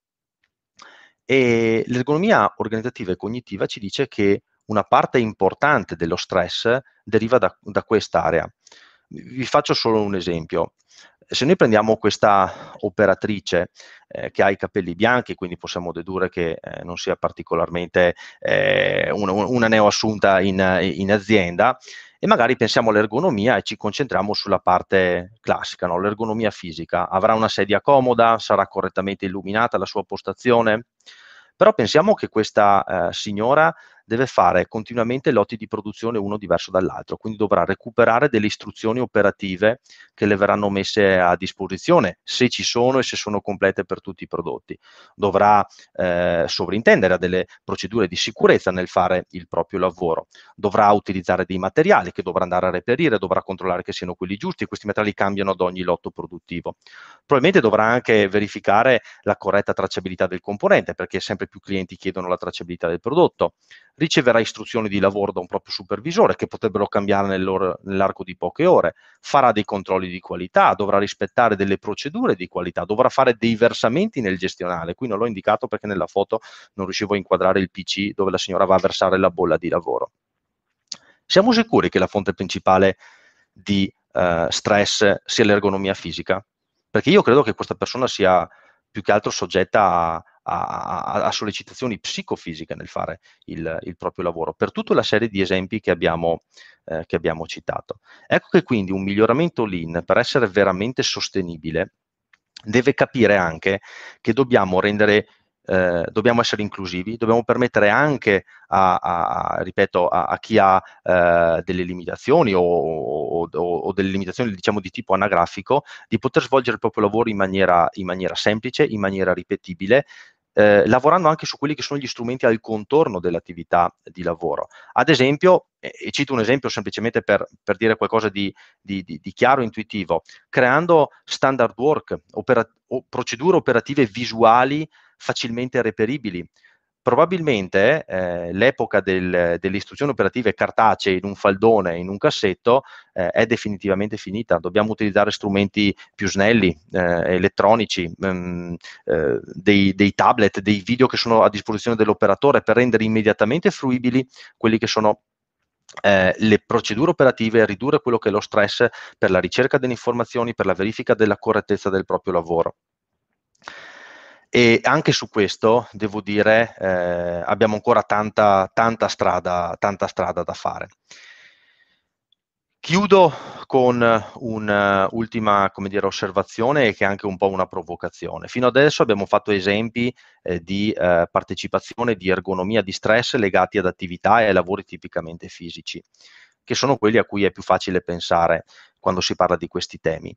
E l'ergonomia organizzativa e cognitiva ci dice che una parte importante dello stress deriva da, da quest'area. Vi faccio solo un esempio se noi prendiamo questa operatrice eh, che ha i capelli bianchi, quindi possiamo dedurre che eh, non sia particolarmente eh, una, una neoassunta in, in, azienda, e magari pensiamo all'ergonomia e ci concentriamo sulla parte classica, no? l'ergonomia fisica. Avrà una sedia comoda, sarà correttamente illuminata la sua postazione, però pensiamo che questa eh, signora deve fare continuamente lotti di produzione uno diverso dall'altro, quindi dovrà recuperare delle istruzioni operative che le verranno messe a disposizione, se ci sono e se sono complete per tutti i prodotti. Dovrà eh, sovrintendere a delle procedure di sicurezza nel fare il proprio lavoro, dovrà utilizzare dei materiali che dovrà andare a reperire, dovrà controllare che siano quelli giusti, questi materiali cambiano ad ogni lotto produttivo. Probabilmente dovrà anche verificare la corretta tracciabilità del componente, perché sempre più clienti chiedono la tracciabilità del prodotto riceverà istruzioni di lavoro da un proprio supervisore che potrebbero cambiare nell'arco di poche ore, farà dei controlli di qualità, dovrà rispettare delle procedure di qualità, dovrà fare dei versamenti nel gestionale. Qui non l'ho indicato perché nella foto non riuscivo a inquadrare il PC dove la signora va a versare la bolla di lavoro. Siamo sicuri che la fonte principale di eh, stress sia l'ergonomia fisica? Perché io credo che questa persona sia più che altro soggetta a a, a, sollecitazioni psicofisiche nel fare il, il, proprio lavoro, per tutta la serie di esempi che abbiamo, eh, che abbiamo citato. Ecco che quindi un miglioramento lean, per essere veramente sostenibile, deve capire anche che dobbiamo rendere eh, dobbiamo essere inclusivi, dobbiamo permettere anche a, a, ripeto, a, a chi ha eh, delle limitazioni o, o, o, delle limitazioni diciamo di tipo anagrafico di poter svolgere il proprio lavoro in maniera, in maniera semplice, in maniera ripetibile, eh, lavorando anche su quelli che sono gli strumenti al contorno dell'attività di lavoro. Ad esempio, e cito un esempio semplicemente per, per dire qualcosa di, di, di, chiaro e intuitivo, creando standard work, opera, procedure operative visuali facilmente reperibili. Probabilmente eh, l'epoca del, delle istruzioni operative cartacee in un faldone, in un cassetto, eh, è definitivamente finita. Dobbiamo utilizzare strumenti più snelli, eh, elettronici, mh, mm, eh, dei, dei tablet, dei video che sono a disposizione dell'operatore per rendere immediatamente fruibili quelli che sono eh, le procedure operative, ridurre quello che è lo stress per la ricerca delle informazioni, per la verifica della correttezza del proprio lavoro. E anche su questo, devo dire, eh, abbiamo ancora tanta, tanta, strada, tanta strada da fare. Chiudo con un'ultima eh, dire, osservazione che è anche un po' una provocazione. Fino adesso abbiamo fatto esempi eh, di eh, partecipazione, di ergonomia, di stress legati ad attività e ai lavori tipicamente fisici, che sono quelli a cui è più facile pensare quando si parla di questi temi.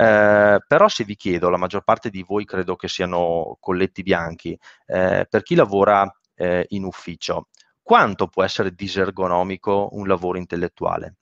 Ehm, però se vi chiedo, la maggior parte di voi credo che siano colletti bianchi, eh, per chi lavora eh, in ufficio, quanto può essere disergonomico un lavoro intellettuale?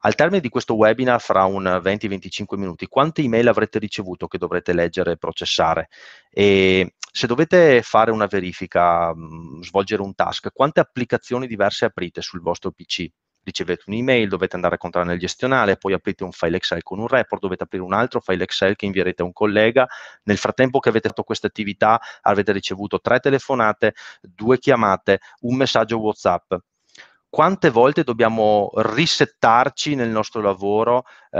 Al termine di questo webinar, fra un 20-25 minuti, quante email avrete ricevuto che dovrete leggere e processare? E se dovete fare una verifica, mh, mm, svolgere un task, quante applicazioni diverse aprite sul vostro PC? ricevete un'email, dovete andare a controllare nel gestionale, poi aprite un file Excel con un report, dovete aprire un altro file Excel che invierete a un collega. Nel frattempo che avete fatto questa attività avete ricevuto tre telefonate, due chiamate, un messaggio WhatsApp quante volte dobbiamo risettarci nel nostro lavoro eh,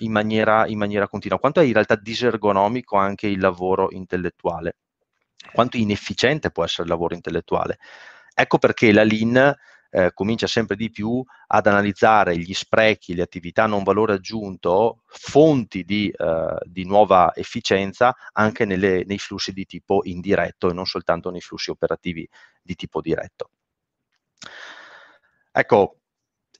in, maniera, in, maniera, continua, quanto è in realtà disergonomico anche il lavoro intellettuale, quanto inefficiente può essere il lavoro intellettuale. Ecco perché la Lean eh, comincia sempre di più ad analizzare gli sprechi, le attività non valore aggiunto, fonti di, eh, di nuova efficienza anche nelle, nei flussi di tipo indiretto e non soltanto nei flussi operativi di tipo diretto. Ecco,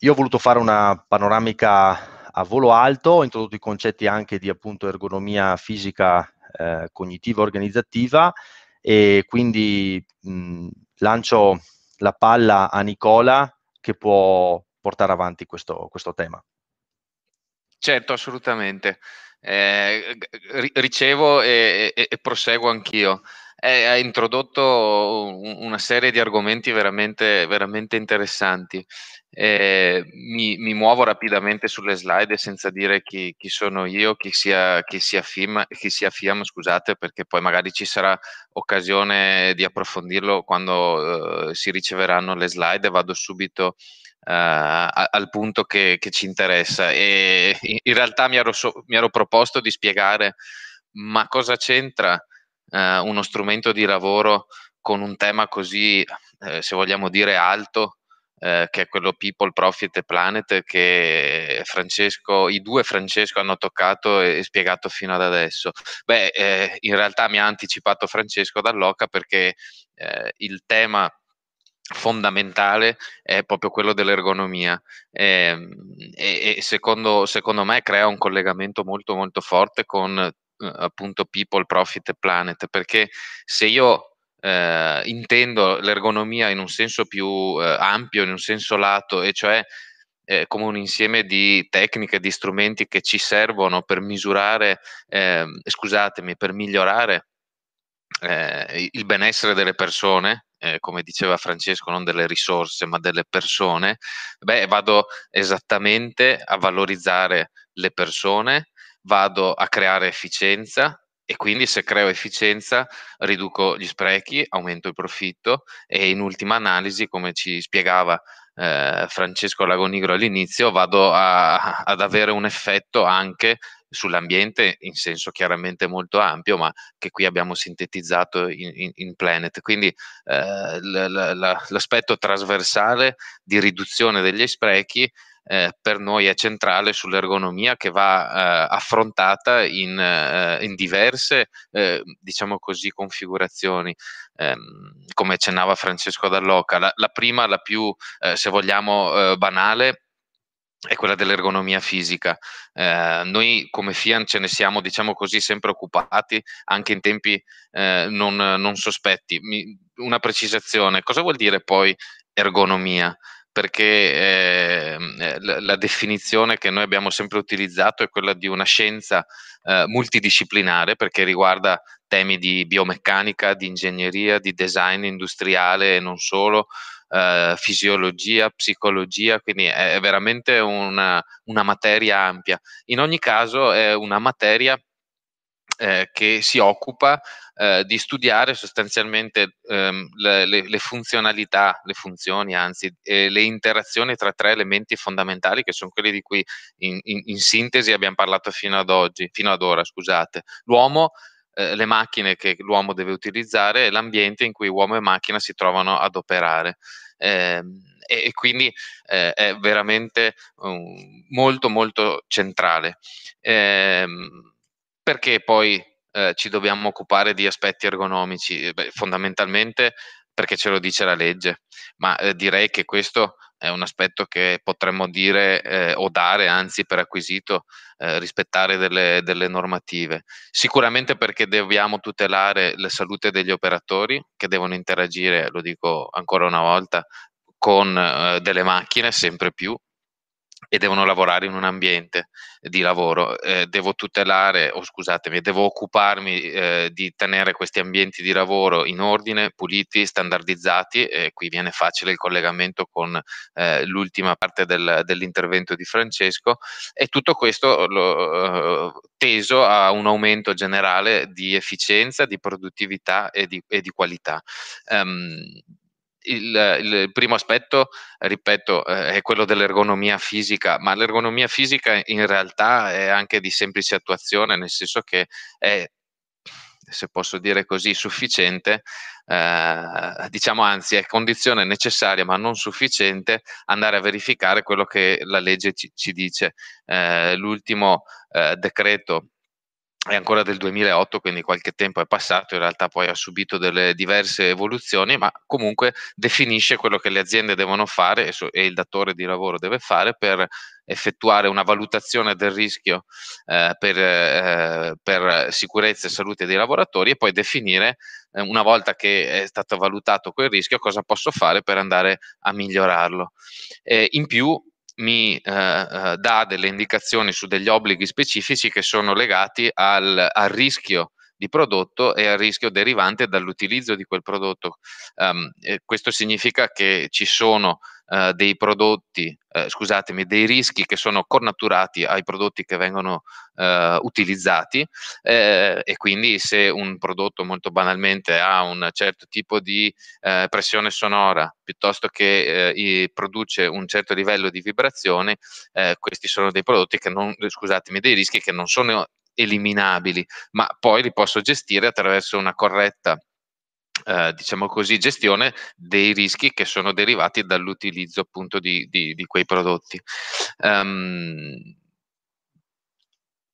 io ho voluto fare una panoramica a volo alto, ho introdotto i concetti anche di appunto ergonomia fisica eh, cognitiva organizzativa e quindi mh, lancio la palla a Nicola che può portare avanti questo, questo tema. Certo, assolutamente. Eh, ricevo e, e, e, proseguo anch'io. Eh, ha introdotto una serie di argomenti veramente, veramente interessanti. Eh, mi, mi, muovo rapidamente sulle slide senza dire chi, chi sono io, chi sia, chi sia, FIM, chi sia FIAM, scusate, perché poi magari ci sarà occasione di approfondirlo quando eh, si riceveranno le slide. Vado subito eh, al punto che, che, ci interessa. E in realtà mi ero, so, mi ero proposto di spiegare ma cosa c'entra eh, uno strumento di lavoro con un tema così, eh, se vogliamo dire, alto eh, che è quello People, Profit e Planet, che Francesco, i due Francesco hanno toccato e, e spiegato fino ad adesso. Beh, eh, in realtà mi ha anticipato Francesco Dall'Oca perché eh, il tema fondamentale è proprio quello dell'ergonomia ehm, e, e secondo, secondo me crea un collegamento molto molto forte con eh, appunto people, profit e planet, perché se io eh, intendo l'ergonomia in un senso più eh, ampio, in un senso lato, e cioè eh, come un insieme di tecniche, di strumenti che ci servono per misurare, ehm, scusatemi, per migliorare eh, il benessere delle persone, eh, come diceva Francesco, non delle risorse, ma delle persone, beh, vado esattamente a valorizzare le persone, vado a creare efficienza, e quindi se creo efficienza riduco gli sprechi, aumento il profitto e in ultima analisi, come ci spiegava eh, Francesco Lagonigro all'inizio, vado a, ad avere un effetto anche sull'ambiente in senso chiaramente molto ampio, ma che qui abbiamo sintetizzato in, in, in Planet. Quindi eh, l, l, l'aspetto trasversale di riduzione degli sprechi eh, per noi è centrale sull'ergonomia che va eh, affrontata in, eh, in diverse, eh, diciamo così, configurazioni, ehm, come accennava Francesco Dall'Oca. La, la prima, la più, eh, se vogliamo, eh, banale, è quella dell'ergonomia fisica. Eh, noi come FIAN ce ne siamo, diciamo così, sempre occupati anche in tempi eh, non, non, sospetti. Mi, una precisazione, cosa vuol dire poi ergonomia? perché ehm, eh, la definizione che noi abbiamo sempre utilizzato è quella di una scienza eh, multidisciplinare perché riguarda temi di biomeccanica, di ingegneria, di design industriale e non solo, eh, fisiologia, psicologia, quindi è veramente una, una materia ampia. In ogni caso è una materia eh, che si occupa eh, di studiare sostanzialmente ehm, le, le, le, funzionalità, le funzioni anzi, eh, le interazioni tra tre elementi fondamentali che sono quelli di cui in, in, in sintesi abbiamo parlato fino ad oggi, fino ad ora, scusate. L'uomo, eh, le macchine che l'uomo deve utilizzare e l'ambiente in cui uomo e macchina si trovano ad operare. Eh, e, quindi eh, è veramente um, molto molto centrale. Eh, perché poi eh, ci dobbiamo occupare di aspetti ergonomici? Eh, beh, fondamentalmente perché ce lo dice la legge, ma eh, direi che questo è un aspetto che potremmo dire eh, o dare, anzi per acquisito, eh, rispettare delle, delle, normative. Sicuramente perché dobbiamo tutelare la salute degli operatori che devono interagire, lo dico ancora una volta, con eh, delle macchine sempre più e devono lavorare in un ambiente di lavoro. Eh, devo tutelare, o oh, scusatemi, devo occuparmi eh, di tenere questi ambienti di lavoro in ordine, puliti, standardizzati e qui viene facile il collegamento con eh, l'ultima parte del, dell'intervento di Francesco e tutto questo lo, eh, teso a un aumento generale di efficienza, di produttività e di, e di qualità. Um, il, il, primo aspetto, ripeto, eh, è quello dell'ergonomia fisica, ma l'ergonomia fisica in realtà è anche di semplice attuazione, nel senso che è, se posso dire così, sufficiente, eh, diciamo anzi è condizione necessaria ma non sufficiente andare a verificare quello che la legge ci, ci dice. Eh, l'ultimo eh, decreto è ancora del 2008, quindi qualche tempo è passato, in realtà poi ha subito delle diverse evoluzioni, ma comunque definisce quello che le aziende devono fare e il datore di lavoro deve fare per effettuare una valutazione del rischio eh, per, eh, per, sicurezza e salute dei lavoratori e poi definire, eh, una volta che è stato valutato quel rischio, cosa posso fare per andare a migliorarlo. in più, mi eh, eh, dà delle indicazioni su degli obblighi specifici che sono legati al, al rischio di prodotto e al rischio derivante dall'utilizzo di quel prodotto. Um, questo significa che ci sono uh, dei prodotti, uh, scusatemi, dei rischi che sono connaturati ai prodotti che vengono uh, utilizzati e quindi se un prodotto molto banalmente ha un certo tipo di pressione sonora piuttosto che produce un certo livello di vibrazione, questi sono dei prodotti che non, scusatemi, dei rischi che non sono eliminabili, ma poi li posso gestire attraverso una corretta eh, diciamo così, gestione dei rischi che sono derivati dall'utilizzo appunto di, di, di quei prodotti. Um,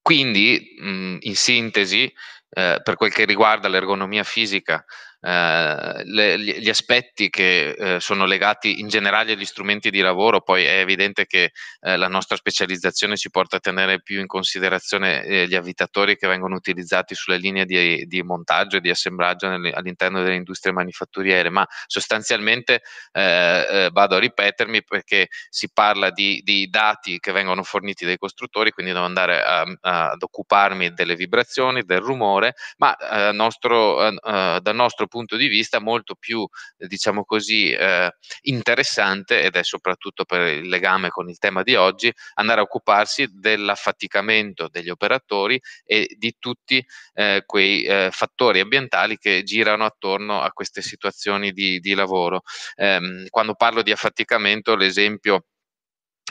quindi, mh, mm, in sintesi, eh, per quel che riguarda l'ergonomia fisica, eh, le, gli aspetti che eh, sono legati in generale agli strumenti di lavoro, poi è evidente che eh, la nostra specializzazione ci porta a tenere più in considerazione eh, gli avvitatori che vengono utilizzati sulle linee di, di montaggio e di assemblaggio nel, all'interno delle industrie manifatturiere, ma sostanzialmente eh, vado a ripetermi perché si parla di, di, dati che vengono forniti dai costruttori, quindi devo andare a, a, ad occuparmi delle vibrazioni, del rumore, ma nostro, dal nostro punto di vista molto più, eh, diciamo così, eh, interessante ed è soprattutto per il legame con il tema di oggi, andare a occuparsi dell'affaticamento degli operatori e di tutti eh, quei eh, fattori ambientali che girano attorno a queste situazioni di, di lavoro. Ehm, quando parlo di affaticamento, l'esempio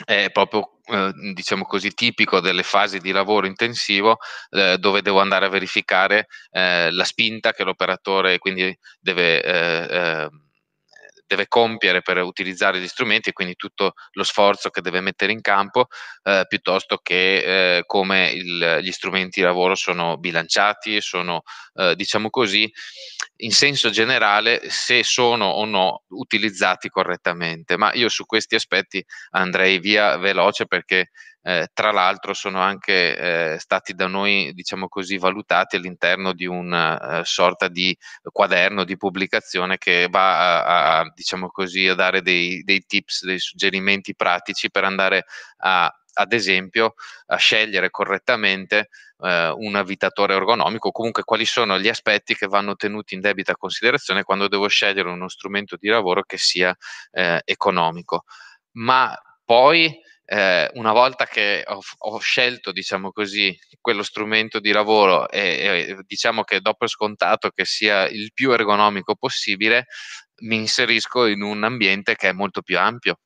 è proprio eh, diciamo così tipico delle fasi di lavoro intensivo eh, dove devo andare a verificare eh, la spinta che l'operatore quindi deve eh, ehm, deve compiere per utilizzare gli strumenti e quindi tutto lo sforzo che deve mettere in campo, eh, piuttosto che eh, come il, gli strumenti di lavoro sono bilanciati, sono, eh, diciamo così, in senso generale se sono o no utilizzati correttamente. Ma io su questi aspetti andrei via veloce perché eh, tra l'altro sono anche eh, stati da noi, diciamo così, valutati all'interno di una uh, eh, sorta di quaderno di pubblicazione che va a, a diciamo così, a dare dei, dei tips, dei suggerimenti pratici per andare a ad esempio, a scegliere correttamente eh, un avvitatore ergonomico, comunque quali sono gli aspetti che vanno tenuti in debita considerazione quando devo scegliere uno strumento di lavoro che sia eh, economico. Ma poi eh, una volta che ho, ho, scelto, diciamo così, quello strumento di lavoro e, e diciamo che dopo scontato che sia il più ergonomico possibile, mi inserisco in un ambiente che è molto più ampio,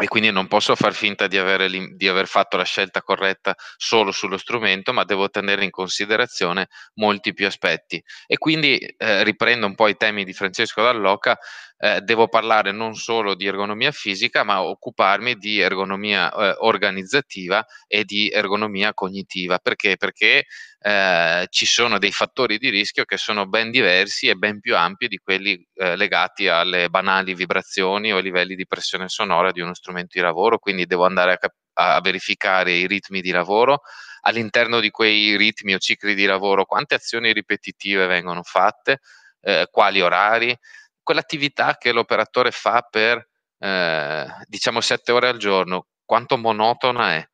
e quindi non posso far finta di, avere, di, aver fatto la scelta corretta solo sullo strumento, ma devo tenere in considerazione molti più aspetti. E quindi eh, riprendo un po' i temi di Francesco Dall'Oca, eh, devo parlare non solo di ergonomia fisica, ma occuparmi di ergonomia eh, organizzativa e di ergonomia cognitiva. Perché? Perché eh, ci sono dei fattori di rischio che sono ben diversi e ben più ampi di quelli eh, legati alle banali vibrazioni o ai livelli di pressione sonora di uno strumento di lavoro. Quindi devo andare a, cap- a verificare i ritmi di lavoro all'interno di quei ritmi o cicli di lavoro, quante azioni ripetitive vengono fatte, eh, quali orari, quell'attività che l'operatore fa per eh, diciamo sette ore al giorno, quanto monotona è,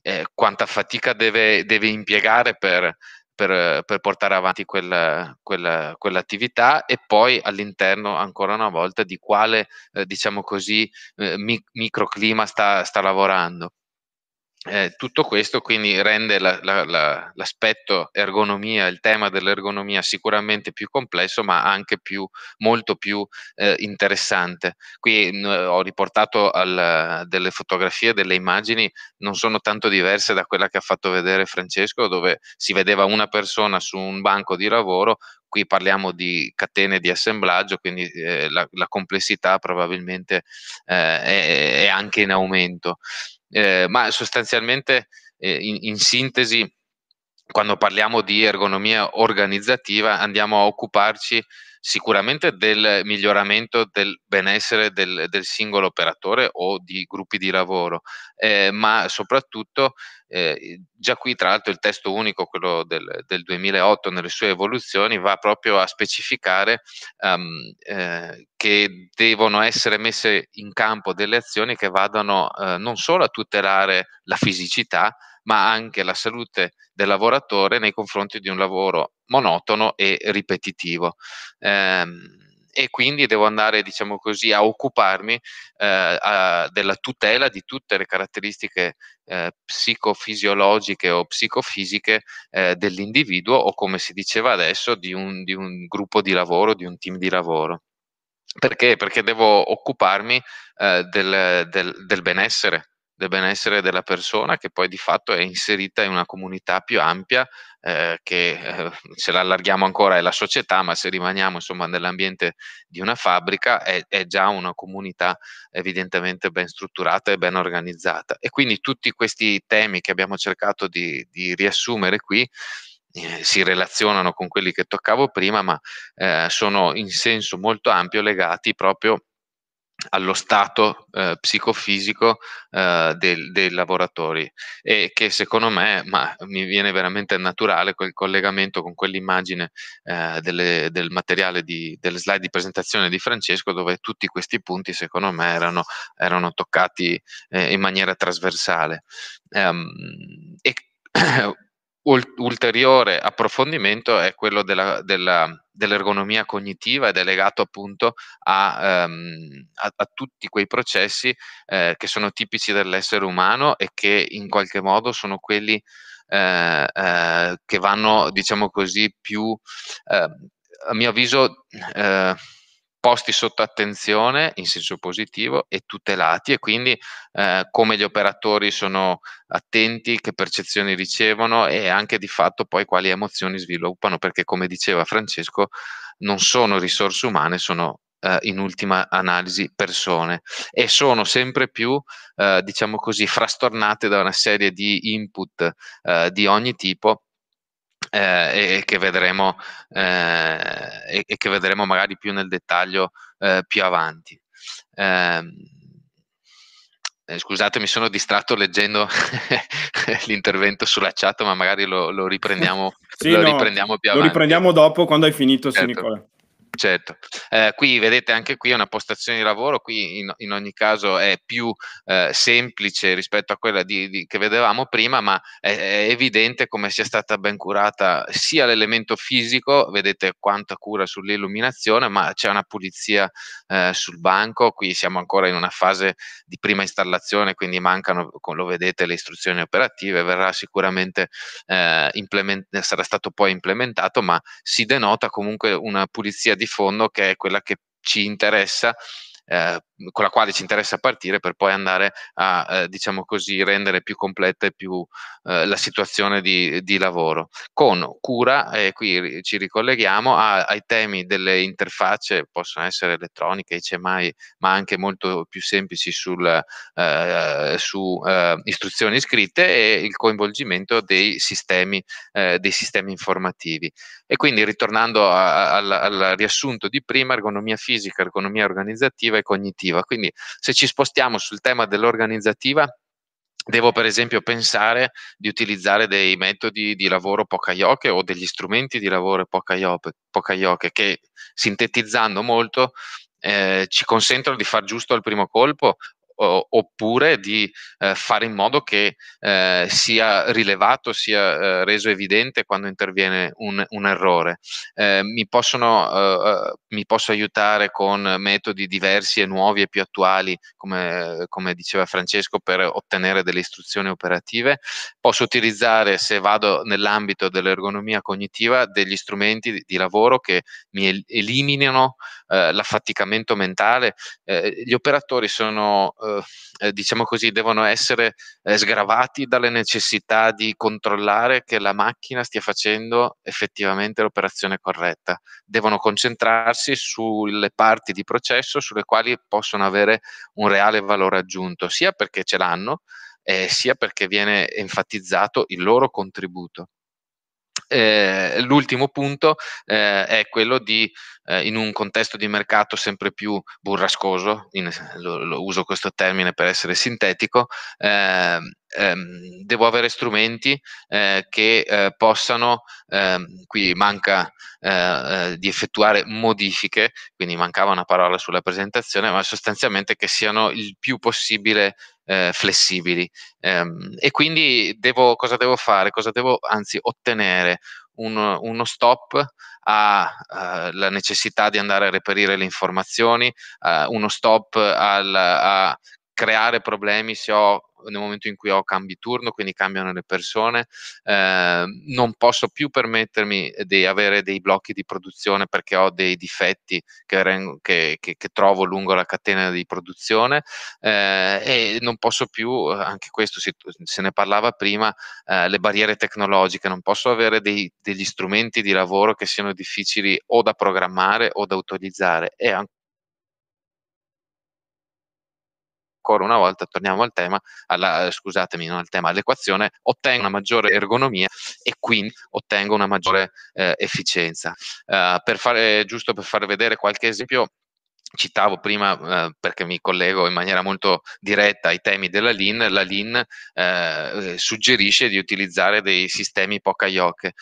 eh, quanta fatica deve, deve impiegare per, per, per, portare avanti quella, quella, quell'attività e poi all'interno ancora una volta di quale eh, diciamo così, eh, microclima sta, sta lavorando. Eh, tutto questo quindi rende la, la, la, l'aspetto ergonomia, il tema dell'ergonomia sicuramente più complesso ma anche più, molto più eh, interessante. Qui eh, ho riportato al, delle fotografie, delle immagini, non sono tanto diverse da quella che ha fatto vedere Francesco dove si vedeva una persona su un banco di lavoro, qui parliamo di catene di assemblaggio, quindi eh, la, complessità probabilmente eh, è, è anche in aumento. Eh, ma sostanzialmente eh, in, in sintesi quando parliamo di ergonomia organizzativa andiamo a occuparci sicuramente del miglioramento del benessere del, del singolo operatore o di gruppi di lavoro, eh, ma soprattutto eh, già qui tra l'altro il testo unico, quello del, del 2008 nelle sue evoluzioni, va proprio a specificare um, eh, che devono essere messe in campo delle azioni che vadano eh, non solo a tutelare la fisicità, ma anche la salute del lavoratore nei confronti di un lavoro monotono e ripetitivo. Eh, e quindi devo andare, diciamo così, a occuparmi eh, a, della tutela di tutte le caratteristiche eh, psicofisiologiche o psicofisiche eh, dell'individuo o, come si diceva adesso, di un, di un, gruppo di lavoro, di un team di lavoro. Perché? Perché devo occuparmi eh, del, del, del benessere del benessere della persona che poi di fatto è inserita in una comunità più ampia eh, che eh, se la allarghiamo ancora è la società, ma se rimaniamo insomma nell'ambiente di una fabbrica è, è già una comunità evidentemente ben strutturata e ben organizzata. E quindi tutti questi temi che abbiamo cercato di, di riassumere qui eh, si relazionano con quelli che toccavo prima, ma eh, sono in senso molto ampio legati proprio a allo stato eh, psicofisico eh, del, dei lavoratori e che secondo me ma, mi viene veramente naturale quel collegamento con quell'immagine eh, delle, del materiale di, delle slide di presentazione di Francesco dove tutti questi punti secondo me erano, erano toccati eh, in maniera trasversale um, e [CLEARS THROAT] ulteriore approfondimento è quello della, della, dell'ergonomia cognitiva ed è legato appunto a, um, a, a tutti quei processi eh, che sono tipici dell'essere umano e che in qualche modo sono quelli eh, eh, che vanno, diciamo così, più, ehm, a mio avviso, eh, posti sotto attenzione in senso positivo e tutelati e quindi eh, come gli operatori sono attenti, che percezioni ricevono e anche di fatto poi quali emozioni sviluppano, perché come diceva Francesco non sono risorse umane, sono eh, in ultima analisi persone e sono sempre più, eh, diciamo così, frastornate da una serie di input eh, di ogni tipo eh, e, che vedremo, eh, e, che vedremo, magari più nel dettaglio eh, più avanti. Ehm, eh, scusate, mi sono distratto leggendo [LAUGHS] l'intervento sulla chat, ma magari lo, lo, riprendiamo, [LAUGHS] sì, lo no, riprendiamo più avanti. Lo riprendiamo dopo quando hai finito, certo. Nicola. Certo, eh, qui vedete anche qui una postazione di lavoro, qui in, in ogni caso è più eh, semplice rispetto a quella di, di, che vedevamo prima, ma è, è, evidente come sia stata ben curata sia l'elemento fisico, vedete quanta cura sull'illuminazione, ma c'è una pulizia eh, sul banco, qui siamo ancora in una fase di prima installazione, quindi mancano, lo vedete, le istruzioni operative, verrà sicuramente eh, sarà stato poi implementato, ma si denota comunque una pulizia di di fondo che è quella che ci interessa eh, con la quale ci interessa partire per poi andare a eh, diciamo così, rendere più completa e più eh, la situazione di, di, lavoro. Con cura, e qui ci ricolleghiamo a, ai temi delle interfacce, possono essere elettroniche, c'è mai ma anche molto più semplici sul, eh, su eh, istruzioni scritte e il coinvolgimento dei sistemi, dei sistemi informativi. E quindi ritornando a, a, al, al, riassunto di prima, ergonomia fisica, ergonomia organizzativa e cognitiva. Quindi se ci spostiamo sul tema dell'organizzativa, devo per esempio pensare di utilizzare dei metodi di lavoro yoke o degli strumenti di lavoro yoke che sintetizzando molto eh, ci consentono di far giusto al primo colpo o, oppure di eh, fare in modo che eh, sia rilevato, sia eh, reso evidente quando interviene un, un errore. Eh, mi, possono, eh, mi, posso aiutare con metodi diversi e nuovi e più attuali, come, come diceva Francesco, per ottenere delle istruzioni operative. Posso utilizzare, se vado nell'ambito dell'ergonomia cognitiva, degli strumenti di, di lavoro che mi eliminano eh, l'affaticamento mentale, eh, gli operatori sono, eh, eh, diciamo così, devono essere eh, sgravati dalle necessità di controllare che la macchina stia facendo effettivamente l'operazione corretta. Devono concentrarsi sulle parti di processo sulle quali possono avere un reale valore aggiunto, sia perché ce l'hanno, eh, sia perché viene enfatizzato il loro contributo. Eh, l'ultimo punto eh, è quello di, eh, in un contesto di mercato sempre più burrascoso, in, lo, lo uso questo termine per essere sintetico, ehm, ehm devo avere strumenti eh, che eh, possano, ehm, qui manca di effettuare modifiche, quindi mancava una parola sulla presentazione, ma sostanzialmente che siano il più possibile eh, flessibili. Ehm, e quindi devo, cosa devo fare? Cosa devo anzi ottenere? Un, uno stop alla eh, uh, necessità di andare a reperire le informazioni, uh, uno stop al, a creare problemi se ho nel momento in cui ho cambi turno, quindi cambiano le persone, eh, non posso più permettermi di avere dei blocchi di produzione perché ho dei difetti che, che, che, che trovo lungo la catena di produzione eh, e non posso più, eh, anche questo si, se ne parlava prima, eh, le barriere tecnologiche, non posso avere dei, degli strumenti di lavoro che siano difficili o da programmare o da utilizzare e an- ancora una volta torniamo al tema, alla, scusatemi, non al tema, all'equazione, ottengo una maggiore ergonomia e quindi ottengo una maggiore eh, efficienza. Uh, per fare, giusto per far vedere qualche esempio, citavo prima eh, perché mi collego in maniera molto diretta ai temi della Lean, la Lean eh, suggerisce di utilizzare dei sistemi Pocayoke.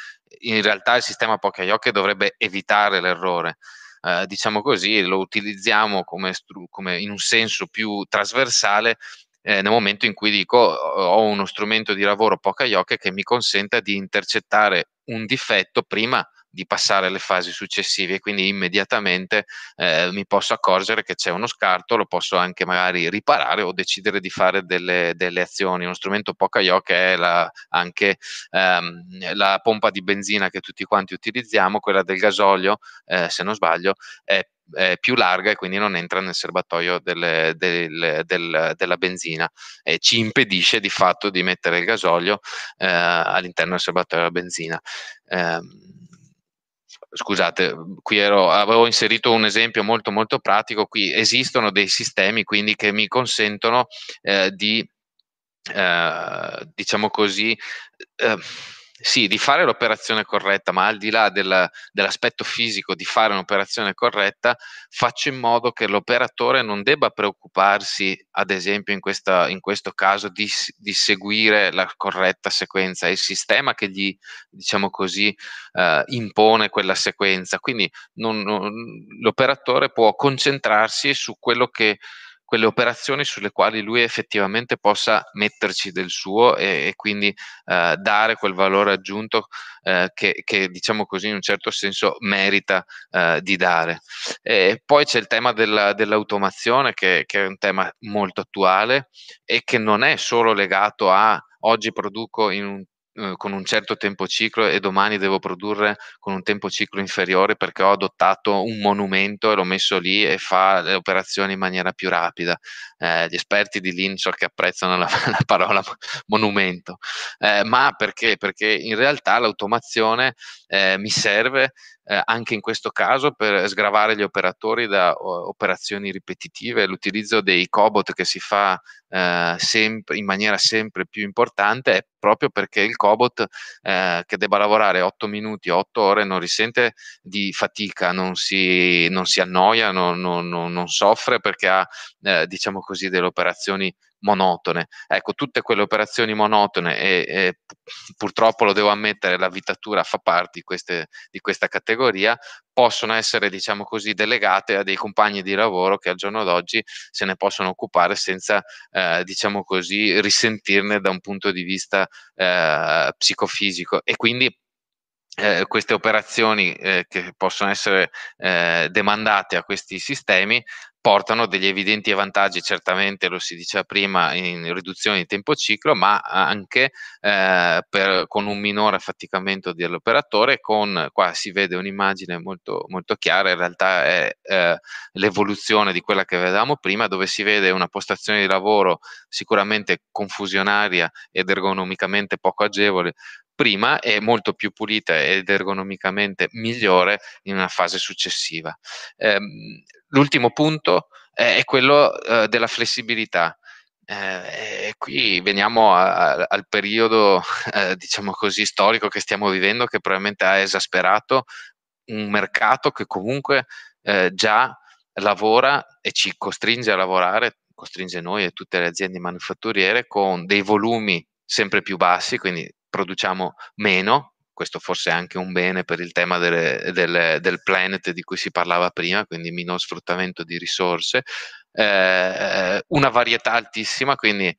In realtà il sistema Pocayoke dovrebbe evitare l'errore, eh, diciamo così, lo utilizziamo come, stru- come in un senso più trasversale eh, nel momento in cui dico ho uno strumento di lavoro yoke che mi consenta di intercettare un difetto prima di passare alle fasi successive e quindi immediatamente eh, mi posso accorgere che c'è uno scarto, lo posso anche magari riparare o decidere di fare delle, delle azioni. Uno strumento Pokayo che è la, anche ehm, la pompa di benzina che tutti quanti utilizziamo, quella del gasolio, eh, se non sbaglio, è più larga e quindi non entra nel serbatoio delle, del, del, della benzina e ci impedisce di fatto di mettere il gasolio eh, all'interno del serbatoio della benzina. Eh, scusate, qui ero, avevo inserito un esempio molto molto pratico, qui esistono dei sistemi quindi che mi consentono eh, di, eh, diciamo così, eh, sì, di fare l'operazione corretta, ma al di là del, dell'aspetto fisico di fare un'operazione corretta, faccio in modo che l'operatore non debba preoccuparsi, ad esempio in, questa, in questo caso, di, di, seguire la corretta sequenza, è il sistema che gli, diciamo così, eh, impone quella sequenza. Quindi non, non, l'operatore può concentrarsi su quello che quelle operazioni sulle quali lui effettivamente possa metterci del suo e, e quindi eh, dare quel valore aggiunto eh, che, che, diciamo così in un certo senso merita eh, di dare. E poi c'è il tema della, dell'automazione che, che è un tema molto attuale e che non è solo legato a oggi produco in un Uhm, con un certo tempo ciclo e domani devo produrre con un tempo ciclo inferiore perché ho adottato un monumento e l'ho messo lì e fa le operazioni in maniera più rapida eh, gli esperti di Lynn che apprezzano la, [LAUGHS] la parola monumento, eh, ma perché? Perché in realtà l'automazione eh, mi serve eh, anche in questo caso per sgravare gli operatori da o, operazioni ripetitive, l'utilizzo dei cobot che si fa eh, sempre, in maniera sempre più importante è proprio perché il cobot eh, che debba lavorare 8 minuti, 8 ore non risente di fatica, non si, non si annoia, non, non, non, soffre perché ha diciamo così, delle operazioni monotone. Ecco, tutte quelle operazioni monotone e, e purtroppo lo devo ammettere, la vitatura fa parte di, queste, di, questa categoria, possono essere, diciamo così, delegate a dei compagni di lavoro che al giorno d'oggi se ne possono occupare senza, eh, diciamo così, risentirne da un punto di vista eh, psicofisico. E quindi eh, queste operazioni eh, che possono essere eh, demandate a questi sistemi portano degli evidenti vantaggi, certamente lo si diceva prima, in riduzione di tempo ciclo, ma anche eh, per, con un minore affaticamento dell'operatore, con, qua si vede un'immagine molto, molto chiara, in realtà è eh, l'evoluzione di quella che vedevamo prima, dove si vede una postazione di lavoro sicuramente confusionaria ed ergonomicamente poco agevole prima e molto più pulita ed ergonomicamente migliore in una fase successiva. Eh, l'ultimo punto è quello eh, della flessibilità. Eh, qui veniamo a, a, al periodo, [LAUGHS] eh, diciamo così, storico che stiamo vivendo, che probabilmente ha esasperato un mercato che comunque eh, già lavora e ci costringe a lavorare, costringe noi e tutte le aziende manufatturiere con dei volumi sempre più bassi, quindi produciamo meno, questo forse è anche un bene per il tema delle, delle, del planet di cui si parlava prima, quindi minor sfruttamento di risorse, eh, una varietà altissima, quindi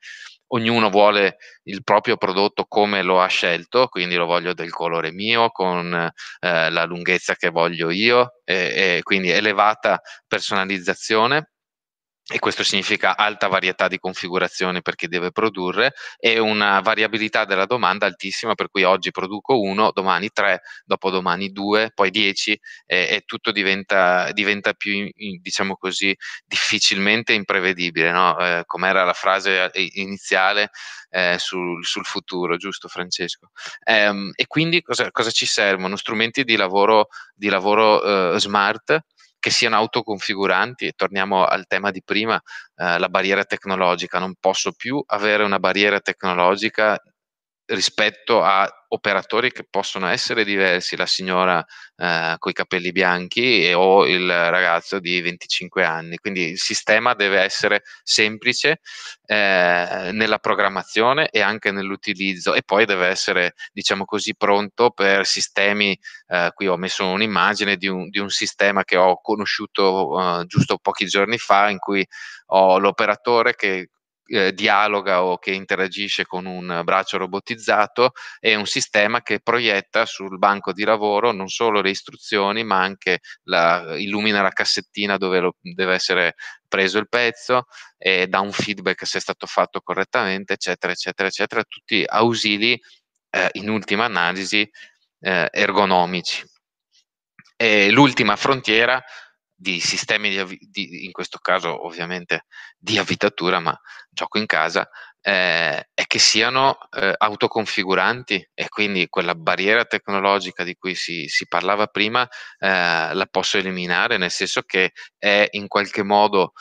ognuno vuole il proprio prodotto come lo ha scelto, quindi lo voglio del colore mio, con eh, la lunghezza che voglio io, e, e quindi elevata personalizzazione e questo significa alta varietà di configurazioni per chi deve produrre e una variabilità della domanda altissima per cui oggi produco uno, domani tre, dopodomani due, poi dieci e, e tutto diventa, diventa più, diciamo così, difficilmente imprevedibile, no? eh, come era la frase eh, iniziale eh, sul, sul, futuro, giusto Francesco? Eh, e quindi cosa, cosa, ci servono? Strumenti di lavoro, di lavoro eh, smart che siano autoconfiguranti e torniamo al tema di prima, eh, la barriera tecnologica, non posso più avere una barriera tecnologica rispetto a operatori che possono essere diversi, la signora eh, con i capelli bianchi e, o il ragazzo di 25 anni. Quindi il sistema deve essere semplice eh, nella programmazione e anche nell'utilizzo e poi deve essere, diciamo così, pronto per sistemi, eh, qui ho messo un'immagine di un, di un sistema che ho conosciuto eh, giusto pochi giorni fa in cui ho l'operatore che eh, dialoga o che interagisce con un braccio robotizzato, è un sistema che proietta sul banco di lavoro non solo le istruzioni, ma anche la, illumina la cassettina dove lo, deve essere preso il pezzo, e dà un feedback se è stato fatto correttamente, eccetera, eccetera, eccetera, tutti ausili eh, in ultima analisi eh, ergonomici. E l'ultima frontiera di sistemi di, di, in questo caso ovviamente di avvitatura, ma gioco in casa, eh, è che siano eh, autoconfiguranti e quindi quella barriera tecnologica di cui si, si parlava prima eh, la posso eliminare, nel senso che è in qualche modo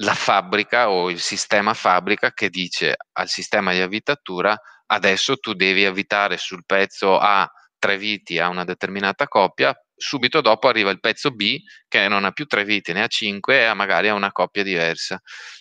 la fabbrica o il sistema fabbrica che dice al sistema di avvitatura adesso tu devi avvitare sul pezzo a tre viti a una determinata coppia subito dopo arriva il pezzo B che non ha più tre viti, ne ha cinque e magari ha una coppia diversa.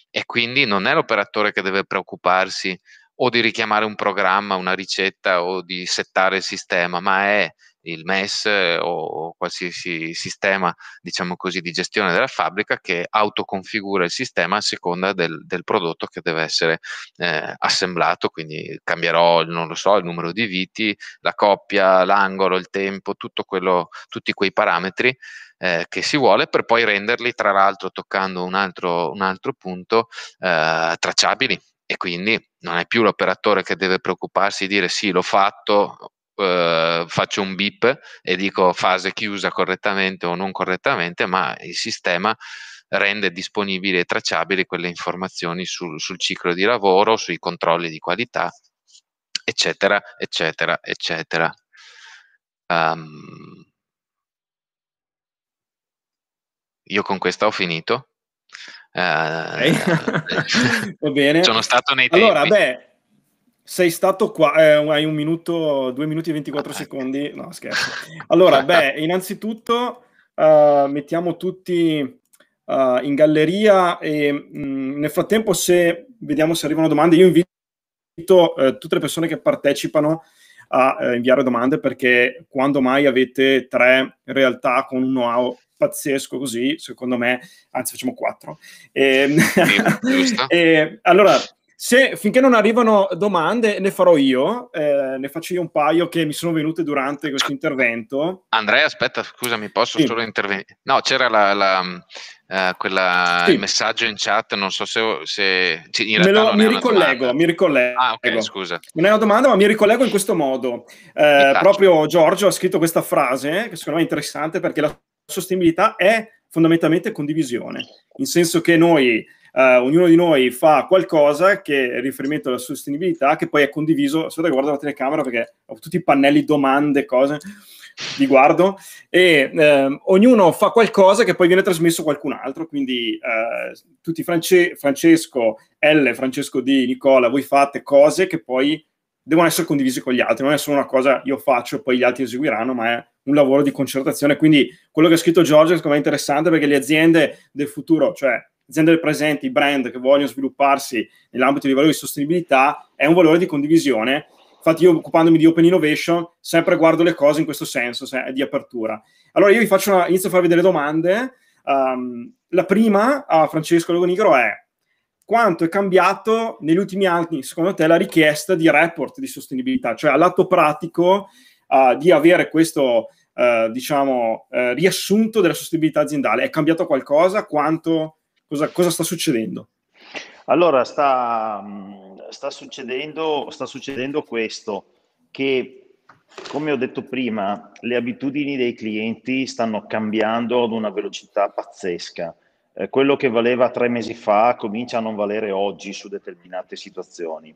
E quindi non è l'operatore che deve preoccuparsi o di richiamare un programma, una ricetta o di settare il sistema, ma è il MES eh, o qualsiasi sistema diciamo così, di gestione della fabbrica che autoconfigura il sistema a seconda del, del prodotto che deve essere eh, assemblato, quindi cambierò, non lo so, il numero di viti, la coppia, l'angolo, il tempo, quello, tutti quei parametri eh, che si vuole per poi renderli, tra l'altro toccando un altro, un altro punto, eh, tracciabili e quindi non è più l'operatore che deve preoccuparsi di dire sì, l'ho fatto, eh, faccio un bip e dico fase chiusa correttamente o non correttamente, ma il sistema rende disponibili e tracciabili quelle informazioni sul, sul ciclo di lavoro, sui controlli di qualità, eccetera, eccetera, eccetera. Um, io con questa ho finito. Uh, okay. [LAUGHS] Va bene. Sono stato nei tempi. Allora, beh, sei stato qua, eh, hai un minuto, due minuti e 24 ah, secondi. No, scherzo. Allora, beh, innanzitutto uh, mettiamo tutti uh, in galleria e mh, mm, nel frattempo se vediamo se arrivano domande, io invito uh, tutte le persone che partecipano a inviare domande perché quando mai avete tre realtà con un know-how pazzesco così, secondo me, anzi facciamo quattro. E, ehm, sì, [LAUGHS] e allora se, finché non arrivano domande, ne farò io, eh, ne faccio io un paio che mi sono venute durante questo intervento. Andrea, aspetta, scusami, posso sì. solo intervenire? No, c'era la, la, uh, quella, sì. il messaggio in chat, non so se... se in realtà lo, mi, ricollego, mi ricollego, Ah, ok, scusa. Non è una domanda, ma mi ricollego in questo modo. Eh, proprio Giorgio ha scritto questa frase, che secondo me è interessante, perché la sostenibilità è fondamentalmente condivisione, in senso che noi eh, ognuno di noi fa qualcosa che è riferimento alla sostenibilità, che poi è condiviso, aspetta guardo la telecamera perché ho tutti i pannelli domande, cose, di guardo, e eh, ognuno fa qualcosa che poi viene trasmesso a qualcun altro, quindi eh, tutti France- Francesco L, Francesco D, Nicola, voi fate cose che poi devono essere condivise con gli altri, non è solo una cosa io faccio e poi gli altri eseguiranno, ma è un lavoro di concertazione. Quindi quello che ha scritto Giorgio secondo me è interessante perché le aziende del futuro, cioè aziende presenti, brand che vogliono svilupparsi nell'ambito dei valori di sostenibilità, è un valore di condivisione. Infatti io occupandomi di open innovation sempre guardo le cose in questo senso, se, di apertura. Allora io vi faccio una, inizio a farvi delle domande. Um, la prima a Francesco Logonigro è quanto è cambiato negli ultimi anni, secondo te, la richiesta di report di sostenibilità, cioè all'atto pratico uh, di avere questo, uh, diciamo, uh, riassunto della sostenibilità aziendale. È cambiato qualcosa? Quanto Cosa, cosa sta succedendo? Allora, sta, sta, succedendo, sta succedendo questo, che come ho detto prima, le abitudini dei clienti stanno cambiando ad una velocità pazzesca. Eh, quello che valeva tre mesi fa comincia a non valere oggi su determinate situazioni.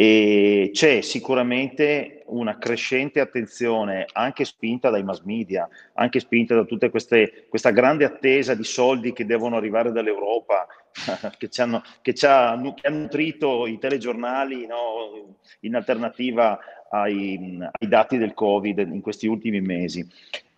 E c'è sicuramente una crescente attenzione, anche spinta dai mass media, anche spinta da tutta questa grande attesa di soldi che devono arrivare dall'Europa, [LAUGHS] che, ci hanno, che, ci ha, che ha nutrito i telegiornali no, in alternativa ai, ai, dati del Covid in questi ultimi mesi.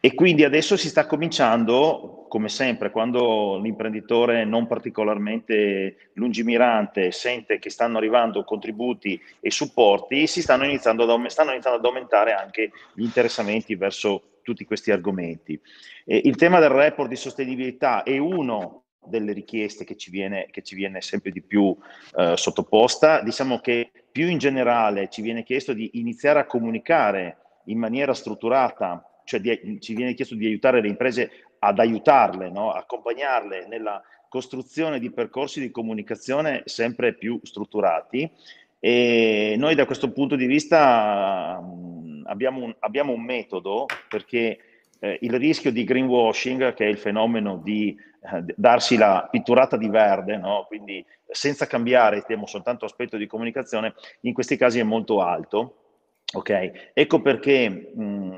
E quindi adesso si sta cominciando, come sempre, quando l'imprenditore non particolarmente lungimirante sente che stanno arrivando contributi e supporti, si stanno iniziando ad, stanno iniziando ad aumentare anche gli interessamenti verso tutti questi argomenti. Eh, il tema del report di sostenibilità è uno delle richieste che ci viene, che ci viene sempre di più eh, sottoposta. Diciamo che più in generale ci viene chiesto di iniziare a comunicare in maniera strutturata cioè di, ci viene chiesto di aiutare le imprese ad aiutarle, no? accompagnarle nella costruzione di percorsi di comunicazione sempre più strutturati e noi da questo punto di vista abbiamo, un, abbiamo un, metodo perché eh, il rischio di greenwashing, che è il fenomeno di eh, darsi la pitturata di verde, no? quindi senza cambiare, temo soltanto aspetto di comunicazione, in questi casi è molto alto. Okay? Ecco perché mh,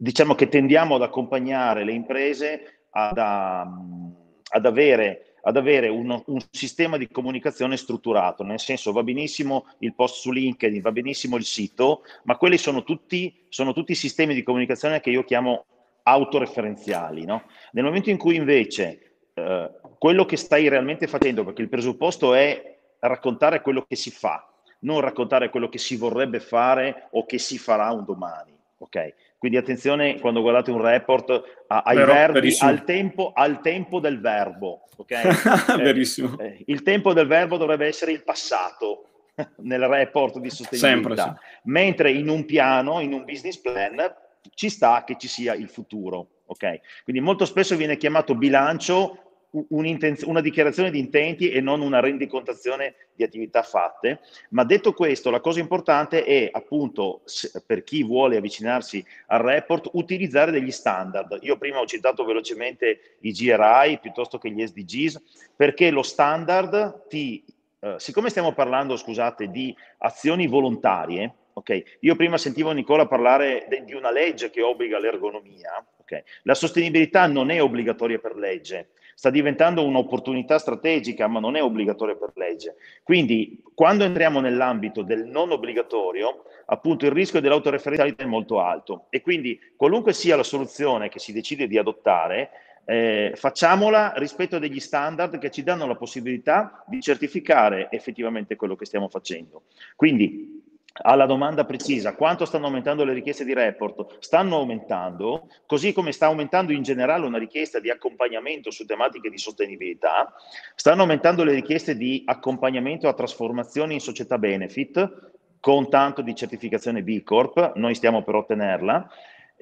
diciamo che tendiamo ad accompagnare le imprese ad, um, ad avere ad avere un, un, sistema di comunicazione strutturato, nel senso va benissimo il post su LinkedIn, va benissimo il sito, ma quelli sono tutti, sono tutti sistemi di comunicazione che io chiamo autoreferenziali. No? Nel momento in cui invece eh, quello che stai realmente facendo, perché il presupposto è raccontare quello che si fa, non raccontare quello che si vorrebbe fare o che si farà un domani. Okay? Quindi attenzione quando guardate un report a, ai Però, verbi, al tempo, al tempo, del verbo. Okay? [LAUGHS] Eh, verissimo. Eh, il tempo del verbo dovrebbe essere il passato [LAUGHS] nel report di sostenibilità. Sempre, sì. Mentre in un piano, in un business plan, ci sta che ci sia il futuro. Okay? Quindi molto spesso viene chiamato bilancio una dichiarazione di intenti e non una rendicontazione di attività fatte. Ma detto questo, la cosa importante è appunto per chi vuole avvicinarsi al report utilizzare degli standard. Io prima ho citato velocemente i GRI piuttosto che gli SDGs perché lo standard ti... Eh, siccome stiamo parlando, scusate, di azioni volontarie, ok? Io prima sentivo Nicola parlare de- di una legge che obbliga l'ergonomia. ok? La sostenibilità non è obbligatoria per legge, sta diventando un'opportunità strategica, ma non è obbligatoria per legge. Quindi, quando entriamo nell'ambito del non obbligatorio, appunto il rischio dell'autoreferenzialità è molto alto e quindi qualunque sia la soluzione che si decide di adottare, eh, facciamola rispetto a degli standard che ci danno la possibilità di certificare effettivamente quello che stiamo facendo. Quindi alla domanda precisa quanto stanno aumentando le richieste di report, stanno aumentando, così come sta aumentando in generale una richiesta di accompagnamento su tematiche di sostenibilità, stanno aumentando le richieste di accompagnamento a trasformazioni in società benefit con tanto di certificazione B Corp, noi stiamo per ottenerla,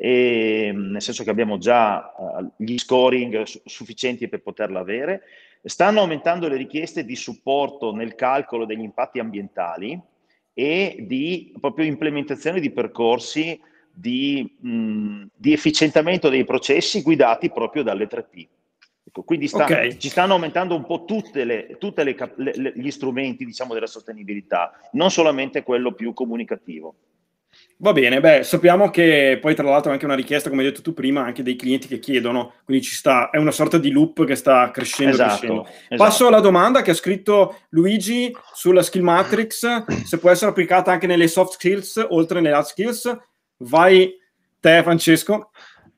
e, nel senso che abbiamo già uh, gli scoring sufficienti per poterla avere, stanno aumentando le richieste di supporto nel calcolo degli impatti ambientali, e di proprio implementazione di percorsi di, mh, di efficientamento dei processi guidati proprio dalle 3P. Ecco, quindi sta, okay. ci stanno aumentando un po' tutti gli strumenti diciamo, della sostenibilità, non solamente quello più comunicativo. Va bene, beh, sappiamo che poi tra l'altro è anche una richiesta, come hai detto tu prima, anche dei clienti che chiedono, quindi ci sta, è una sorta di loop che sta crescendo. Esatto, crescendo. Esatto. Passo alla domanda che ha scritto Luigi sulla skill matrix, se può essere applicata anche nelle soft skills, oltre nelle hard skills. Vai te Francesco.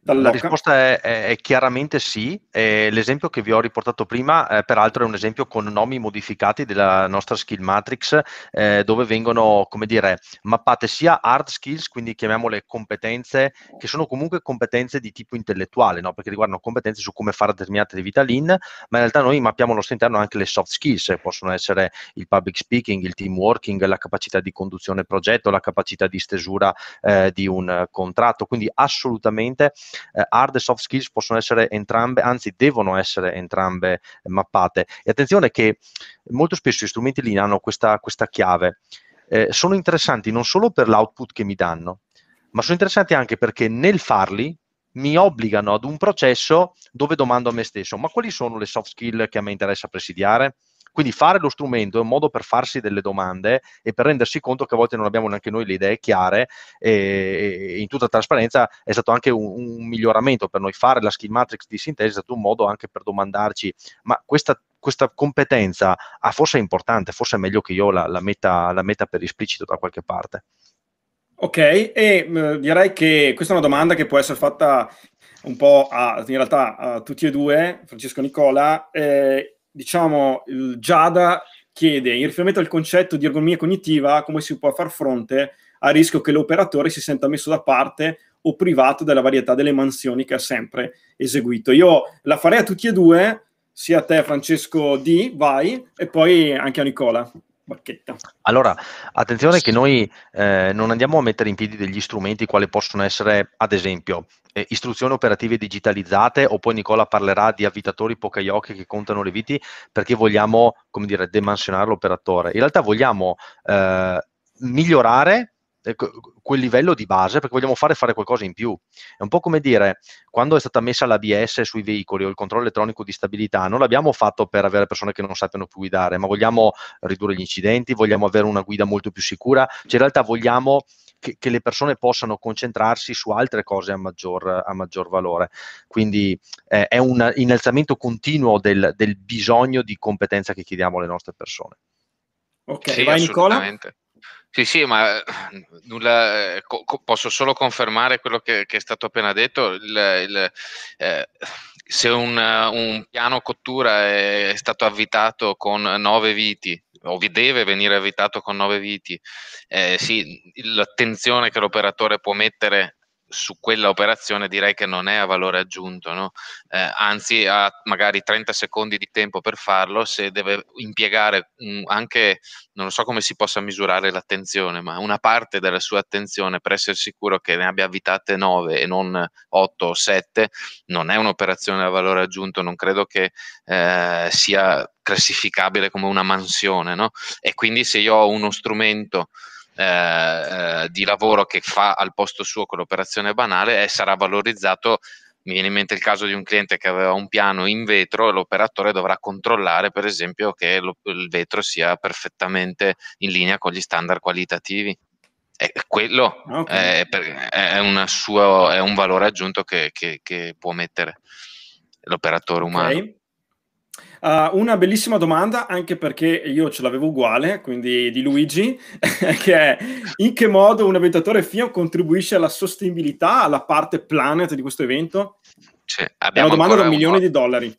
La risposta è, è, è chiaramente sì. Eh, l'esempio che vi ho riportato prima, eh, peraltro, è un esempio con nomi modificati della nostra skill matrix, eh, dove vengono, come dire, mappate sia hard skills, quindi chiamiamole competenze, che sono comunque competenze di tipo intellettuale, no? perché riguardano competenze su come fare determinate attività lean, ma in realtà noi mappiamo al nostro interno anche le soft skills, eh, possono essere il public speaking, il team working, la capacità di conduzione progetto, la capacità di stesura eh, di un eh, contratto. Quindi assolutamente eh, hard e soft skills possono essere entrambe, anzi devono essere entrambe eh, mappate. E attenzione che molto spesso gli strumenti lean hanno questa, questa chiave. Eh, sono interessanti non solo per l'output che mi danno, ma sono interessanti anche perché nel farli mi obbligano ad un processo dove domando a me stesso, ma quali sono le soft skill che a me interessa presidiare? Quindi fare lo strumento è un modo per farsi delle domande e per rendersi conto che a volte non abbiamo neanche noi le idee chiare e, in tutta trasparenza è stato anche un, un miglioramento per noi. Fare la skill matrix di sintesi è stato un modo anche per domandarci ma questa questa competenza ah, forse è importante, forse è meglio che io la, la, metta, la metta per esplicito da qualche parte. Ok, e mh, mm, direi che questa è una domanda che può essere fatta un po' a, in realtà a tutti e due, Francesco e Nicola. Eh, diciamo, Giada chiede, in riferimento al concetto di ergonomia cognitiva, come si può far fronte al rischio che l'operatore si senta messo da parte o privato della varietà delle mansioni che ha sempre eseguito. Io la farei a tutti e due, sia a te Francesco D, vai, e poi anche a Nicola. Bacchetta. Allora, attenzione che noi eh, non andiamo a mettere in piedi degli strumenti quali possono essere, ad esempio, eh, istruzioni operative digitalizzate o poi Nicola parlerà di avvitatori pocaiochi che contano le viti perché vogliamo, come dire, demansionare l'operatore. In realtà vogliamo eh, migliorare eh, quel livello di base perché vogliamo fare, fare qualcosa in più. È un po' come dire, quando è stata messa l'ABS sui veicoli o il controllo elettronico di stabilità, non l'abbiamo fatto per avere persone che non sappiano più guidare, ma vogliamo ridurre gli incidenti, vogliamo avere una guida molto più sicura, cioè in realtà vogliamo che, che le persone possano concentrarsi su altre cose a maggior, a maggior valore. Quindi eh, è un innalzamento continuo del, del, bisogno di competenza che chiediamo alle nostre persone. Ok, sì, vai Nicola. Sì, sì, ma eh, nulla, eh, co- posso solo confermare quello che, che, è stato appena detto. Il, il, eh, se un, un, piano cottura è stato avvitato con nove viti, o vi deve venire avvitato con nove viti, eh, sì, l'attenzione che l'operatore può mettere su quella operazione direi che non è a valore aggiunto, no? eh, anzi ha magari 30 secondi di tempo per farlo, se deve impiegare mh, mm, anche, non so come si possa misurare l'attenzione, ma una parte della sua attenzione per essere sicuro che ne abbia avvitate 9 e non 8 o 7, non è un'operazione a valore aggiunto, non credo che eh, sia classificabile come una mansione, no? E quindi se io ho uno strumento eh, eh, di lavoro che fa al posto suo con l'operazione banale e sarà valorizzato mi viene in mente il caso di un cliente che aveva un piano in vetro e l'operatore dovrà controllare, per esempio, che lo, il vetro sia perfettamente in linea con gli standard qualitativi. E quello okay. è, è, sua, è, un valore aggiunto che, che, che può mettere l'operatore umano. Okay. Uh, una bellissima domanda, anche perché io ce l'avevo uguale, quindi di Luigi, [LAUGHS] che è in che modo un avventatore FIO contribuisce alla sostenibilità, alla parte planet di questo evento? Cioè, è una domanda da un milione di dollari.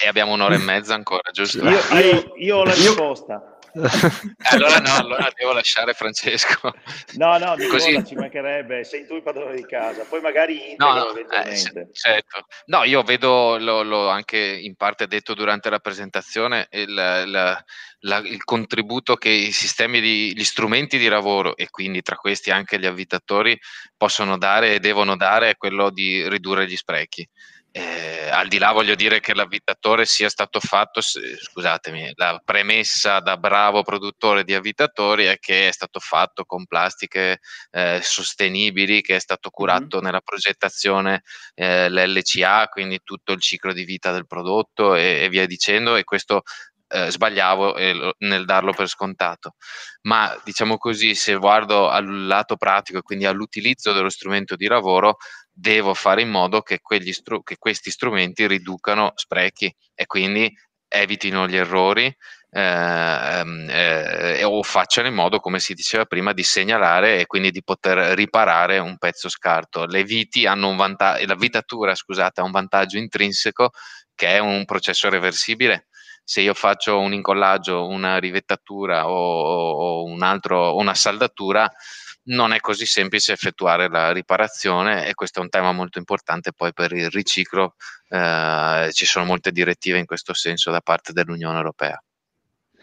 E abbiamo un'ora e [LAUGHS] mezza ancora, giusto? Io, io, io ho la risposta. Eh, allora no, allora devo lasciare Francesco. No, no, Nicola, ci mancherebbe, sei tu il padrone di casa, poi magari no, no, eh, certo. no, io vedo, l'ho, l'ho, anche in parte detto durante la presentazione, il, il, la, il contributo che i sistemi, di, gli strumenti di lavoro e quindi tra questi anche gli avvitatori possono dare e devono dare è quello di ridurre gli sprechi eh, al di là voglio dire che l'avvitatore sia stato fatto, scusatemi, la premessa da bravo produttore di avvitatori è che è stato fatto con plastiche eh, sostenibili, che è stato curato mm. nella progettazione eh, l'LCA, quindi tutto il ciclo di vita del prodotto e, e via dicendo e questo eh, sbagliavo eh, nel darlo per scontato. Ma diciamo così, se guardo al lato pratico e quindi all'utilizzo dello strumento di lavoro, devo fare in modo che, stru- che questi strumenti riducano sprechi e quindi evitino gli errori, eh, ehm, eh, o facciano in modo, come si diceva prima, di segnalare e quindi di poter riparare un pezzo scarto. Le viti hanno un vantaggio, la vitatura, scusate, ha un vantaggio intrinseco che è un processo reversibile. Se io faccio un incollaggio, una rivettatura o, o, o un altro, una saldatura, non è così semplice effettuare la riparazione e questo è un tema molto importante poi per il riciclo, eh, ci sono molte direttive in questo senso da parte dell'Unione Europea.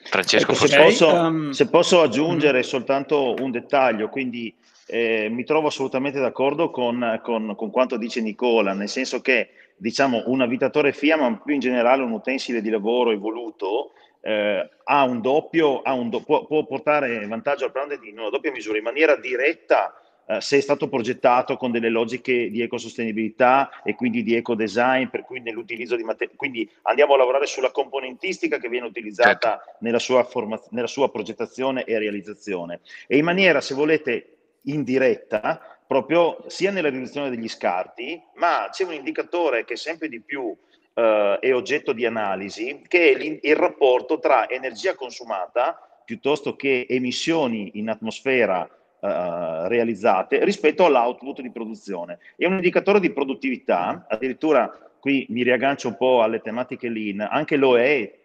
Francesco, ecco, se, posso, um... se, posso, aggiungere mhm. soltanto un dettaglio, quindi eh, mi trovo assolutamente d'accordo con, con, con, quanto dice Nicola, nel senso che diciamo, un abitatore FIA, ma più in generale un utensile di lavoro evoluto, eh, ha un doppio, ha un do- può, può, portare vantaggio al brand in una doppia misura, in maniera diretta eh, se è stato progettato con delle logiche di ecosostenibilità e quindi di ecodesign, per cui nell'utilizzo di materiali. Quindi andiamo a lavorare sulla componentistica che viene utilizzata certo. nella, sua forma- nella sua progettazione e realizzazione. E in maniera, se volete, indiretta proprio sia nella riduzione degli scarti, ma c'è un indicatore che sempre di più eh, è oggetto di analisi, che è il rapporto tra energia consumata piuttosto che emissioni in atmosfera eh, realizzate rispetto all'output di produzione. È un indicatore di produttività, addirittura qui mi riaggancio un po' alle tematiche lean, anche l'OE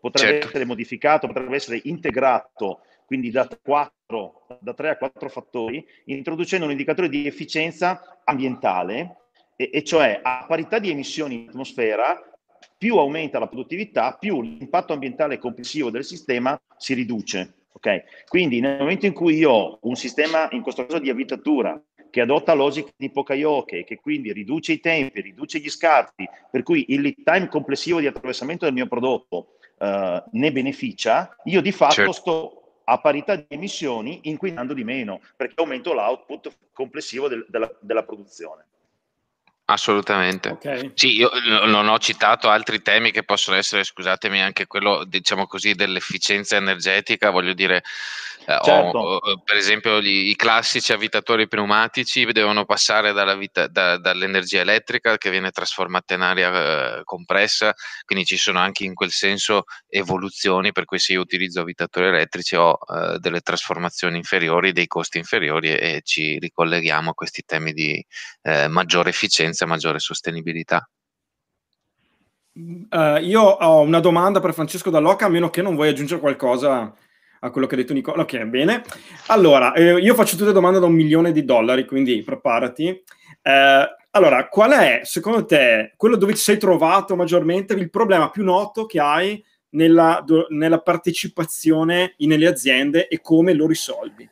potrebbe certo. essere modificato, potrebbe essere integrato, quindi da 4 da 3 a 4 fattori, introducendo un indicatore di efficienza ambientale e, e cioè a parità di emissioni in atmosfera, più aumenta la produttività, più l'impatto ambientale complessivo del sistema si riduce. Okay? Quindi nel momento in cui io ho un sistema, in questo caso di abitatura, che adotta logiche di Pocaioke, che quindi riduce i tempi, riduce gli scarti, per cui il lead time complessivo di attraversamento del mio prodotto eh, ne beneficia, io di fatto certo. sto a parità di emissioni inquinando di meno, perché aumento l'output complessivo del, della, della produzione. Assolutamente. Okay. Sì, io eh, non ho citato altri temi che possono essere, scusatemi, anche quello, diciamo così, dell'efficienza energetica, voglio dire, eh, certo. ho, per esempio gli, i classici avvitatori pneumatici devono passare vita, da, dall'energia elettrica che viene trasformata in aria eh, compressa, quindi ci sono anche in quel senso evoluzioni, per cui se io utilizzo avvitatori elettrici ho eh, delle trasformazioni inferiori, dei costi inferiori e, e, ci ricolleghiamo a questi temi di eh, maggiore efficienza senza maggiore sostenibilità? Uh, io ho una domanda per Francesco Dall'Oca, a meno che non vuoi aggiungere qualcosa a quello che ha detto Nicola. che è bene. Allora, eh, io faccio tutte le domande da un milione di dollari, quindi preparati. Eh, allora, qual è, secondo te, quello dove ti sei trovato maggiormente, il problema più noto che hai nella, do, nella partecipazione nelle aziende e come lo risolvi?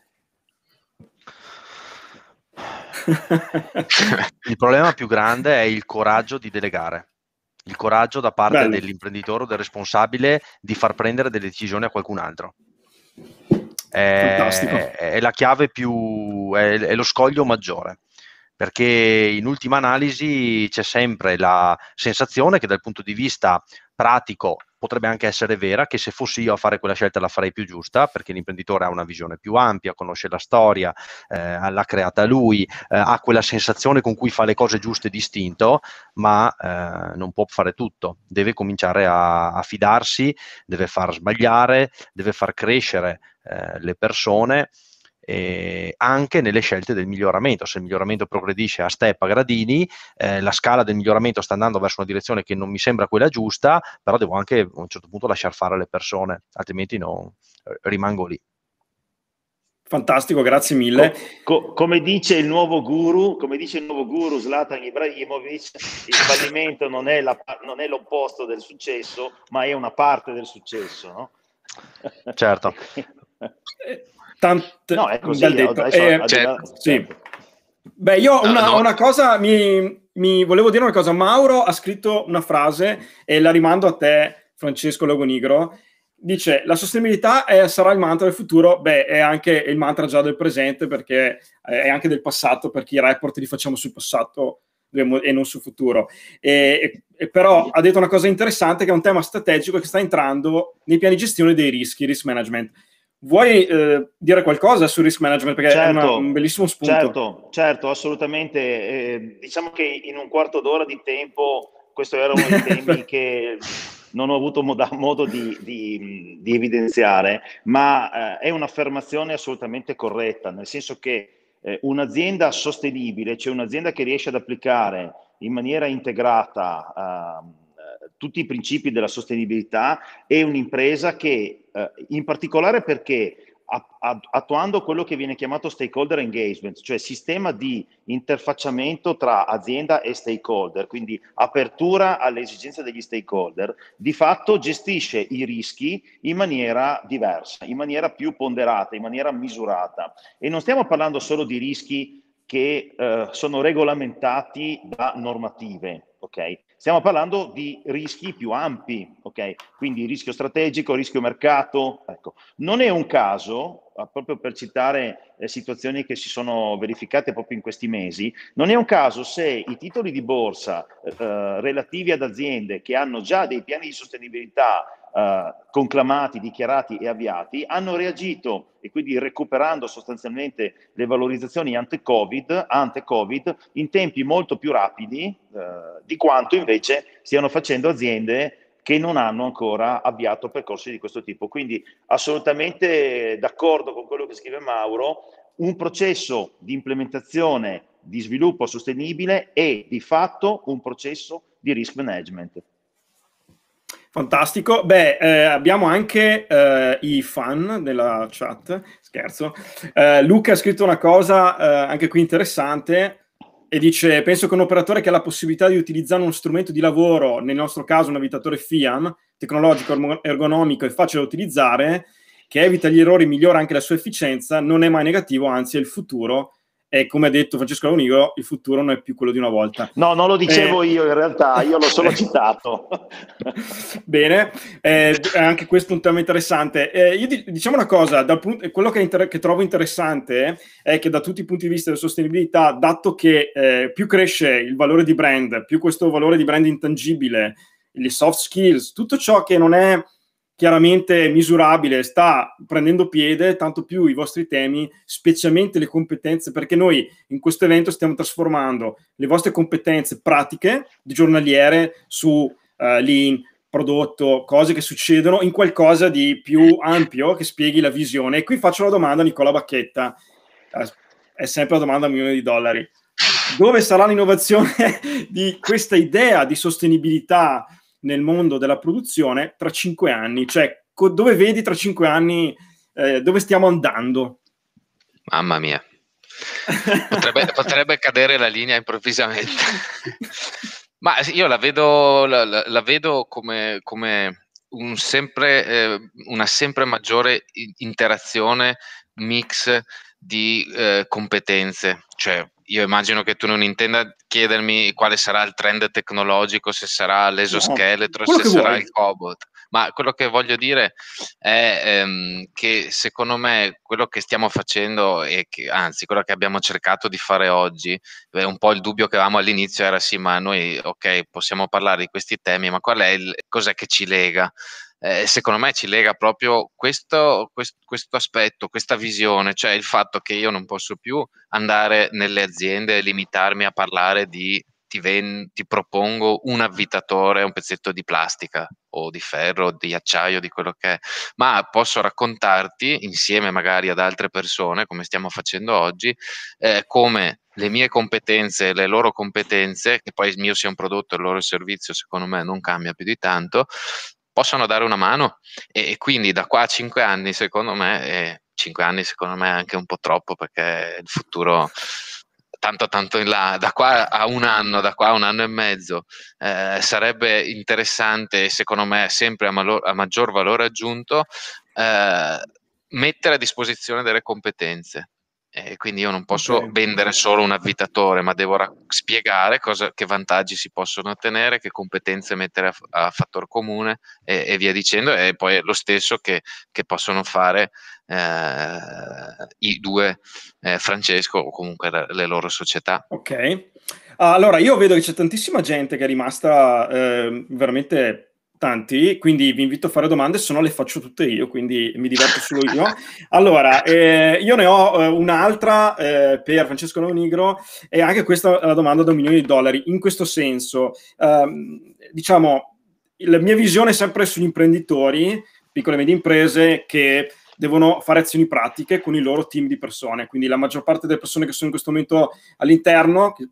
[LAUGHS] il problema più grande è il coraggio di delegare, il coraggio da parte Bello. dell'imprenditore o del responsabile di far prendere delle decisioni a qualcun altro. È, è la chiave più, è, è lo scoglio maggiore perché in ultima analisi c'è sempre la sensazione che dal punto di vista pratico potrebbe anche essere vera, che se fossi io a fare quella scelta la farei più giusta, perché l'imprenditore ha una visione più ampia, conosce la storia, eh, l'ha creata lui, eh, ha quella sensazione con cui fa le cose giuste distinto, ma eh, non può fare tutto, deve cominciare a, a fidarsi, deve far sbagliare, deve far crescere eh, le persone eh, anche nelle scelte del miglioramento. Se il miglioramento progredisce a step, a gradini, eh, la scala del miglioramento sta andando verso una direzione che non mi sembra quella giusta, però devo anche a un certo punto lasciar fare le persone, altrimenti no, eh, rimango lì. Fantastico, grazie mille. Co- co- come dice il nuovo guru, come dice il nuovo guru Zlatan Ibrahimovic, il fallimento non è, la, non è l'opposto del successo, ma è una parte del successo, no? Certo. [LAUGHS] tante no, è così. Detto. Eh, certo. sì. Certo. Beh, io no, una, no. una, cosa mi, mi, volevo dire una cosa. Mauro ha scritto una frase e la rimando a te, Francesco Lagonigro. Dice: La sostenibilità è, sarà il mantra del futuro. Beh, è anche il mantra già del presente, perché eh, è anche del passato, perché i report li facciamo sul passato e non sul futuro. E, e, però ha detto una cosa interessante che è un tema strategico che sta entrando nei piani di gestione dei rischi, risk management. Vuoi eh, dire qualcosa sul risk management? Perché certo, è una, certo. un bellissimo spunto. Certo, certo assolutamente. Eh, diciamo che in un quarto d'ora di tempo, questo era uno dei [LAUGHS] temi che non ho avuto modo, modo di, di, di, evidenziare, ma eh, è un'affermazione assolutamente corretta, nel senso che eh, un'azienda sostenibile, cioè un'azienda che riesce ad applicare in maniera integrata ehm, tutti i principi della sostenibilità è un'impresa che, eh, in particolare perché attuando quello che viene chiamato stakeholder engagement, cioè sistema di interfacciamento tra azienda e stakeholder, quindi apertura alle esigenze degli stakeholder, di fatto gestisce i rischi in maniera diversa, in maniera più ponderata, in maniera misurata. E non stiamo parlando solo di rischi che eh, sono regolamentati da normative, ok? Stiamo parlando di rischi più ampi, ok? Quindi rischio strategico, rischio mercato. Ecco. Non è un caso, eh, proprio per citare eh, situazioni che si sono verificate proprio in questi mesi, non è un caso se i titoli di borsa eh, eh relativi ad aziende che hanno già dei piani di sostenibilità eh, conclamati, dichiarati e avviati, hanno reagito e quindi recuperando sostanzialmente le valorizzazioni ante-Covid, ante-COVID in tempi molto più rapidi eh, di quanto invece stiano facendo aziende che non hanno ancora avviato percorsi di questo tipo. Quindi assolutamente d'accordo con quello che scrive Mauro, un processo di implementazione di sviluppo sostenibile è di fatto un processo di risk management. Fantastico. Beh, eh, abbiamo anche eh, i fan della chat, scherzo. Eh, Luca ha scritto una cosa eh, anche qui interessante e dice, penso che un operatore che ha la possibilità di utilizzare uno strumento di lavoro, nel nostro caso un abitatore FIAM, tecnologico, ergonomico e facile da utilizzare, che evita gli errori, e migliora anche la sua efficienza, non è mai negativo, anzi è il futuro e come ha detto Francesco Launiro, il futuro non è più quello di una volta. No, non lo dicevo eh, io in realtà, io l'ho solo [LAUGHS] citato. Bene, eh, anche questo è un tema interessante. Eh, io di, diciamo una cosa, punto, quello che, inter- che, trovo interessante è che da tutti i punti di vista della sostenibilità, dato che eh, più cresce il valore di brand, più questo valore di brand intangibile, le soft skills, tutto ciò che non è chiaramente misurabile, sta prendendo piede, tanto più i vostri temi, specialmente le competenze, perché noi in questo evento stiamo trasformando le vostre competenze pratiche di giornaliere su uh, lean, prodotto, cose che succedono in qualcosa di più ampio che spieghi la visione. E qui faccio la domanda a Nicola Bacchetta, eh, è sempre la domanda a milioni di dollari. Dove sarà l'innovazione [LAUGHS] di questa idea di sostenibilità nel mondo della produzione tra cinque anni? Cioè, co- dove vedi tra cinque anni eh, dove stiamo andando? Mamma mia, potrebbe, [LAUGHS] potrebbe cadere la linea improvvisamente. [LAUGHS] Ma io la vedo, la, la vedo come, come un sempre, eh, una sempre maggiore interazione, mix di eh, competenze, cioè io immagino che tu non intenda chiedermi quale sarà il trend tecnologico, se sarà l'esoscheletro, no, se sarà vuoi. il cobot, ma quello che voglio dire è ehm, che secondo me quello che stiamo facendo, e che, anzi quello che abbiamo cercato di fare oggi, è un po' il dubbio che avevamo all'inizio era sì, ma noi ok, possiamo parlare di questi temi, ma qual è il, cos'è che ci lega? eh, secondo me ci lega proprio questo, questo, questo, aspetto, questa visione, cioè il fatto che io non posso più andare nelle aziende e limitarmi a parlare di ti, ven- ti propongo un avvitatore, un pezzetto di plastica o di ferro, o di acciaio, di quello che è, ma posso raccontarti insieme magari ad altre persone, come stiamo facendo oggi, eh, come le mie competenze, e le loro competenze, che poi il mio sia un prodotto e il loro servizio, secondo me non cambia più di tanto, possano dare una mano e, e quindi da qua a cinque anni secondo me, eh, cinque anni secondo me è anche un po' troppo perché il futuro tanto tanto in là, da qua a un anno, da qua a un anno e mezzo, eh, sarebbe interessante e secondo me sempre a, malo- a maggior valore aggiunto eh, mettere a disposizione delle competenze eh, quindi io non posso okay. vendere solo un avvitatore, ma devo ra- spiegare cosa, che vantaggi si possono ottenere, che competenze mettere a, f- a fattor comune e-, e, via dicendo. E poi è lo stesso che, che possono fare eh, i due, eh, Francesco o comunque la- le loro società. Ok. Allora, io vedo che c'è tantissima gente che è rimasta ehm, veramente tanti, quindi vi invito a fare domande, se no le faccio tutte io, quindi mi diverto solo io. Allora, eh, io ne ho eh, un'altra eh, per Francesco Nonigro e anche questa è la domanda da un milione di dollari. In questo senso, ehm, diciamo, la mia visione è sempre sugli imprenditori, piccole e medie imprese, che devono fare azioni pratiche con il loro team di persone, quindi la maggior parte delle persone che sono in questo momento all'interno, che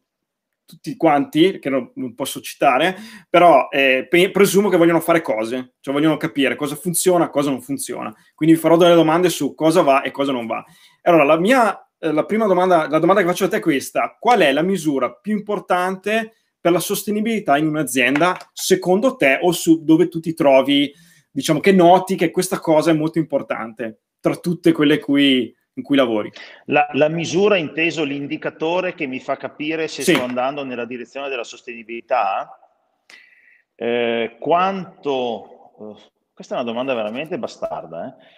tutti quanti, che non, non posso citare, però eh, pe- presumo che vogliono fare cose, cioè vogliono capire cosa funziona, cosa non funziona. Quindi vi farò delle domande su cosa va e cosa non va. Allora, la mia eh, la prima domanda, la domanda che faccio a te è questa: qual è la misura più importante per la sostenibilità in un'azienda, secondo te, o su dove tu ti trovi, diciamo che noti che questa cosa è molto importante tra tutte quelle cui in cui lavori. La, la, misura inteso l'indicatore che mi fa capire se sì. sto andando nella direzione della sostenibilità? Eh, quanto... Uh, questa è una domanda veramente bastarda. Eh.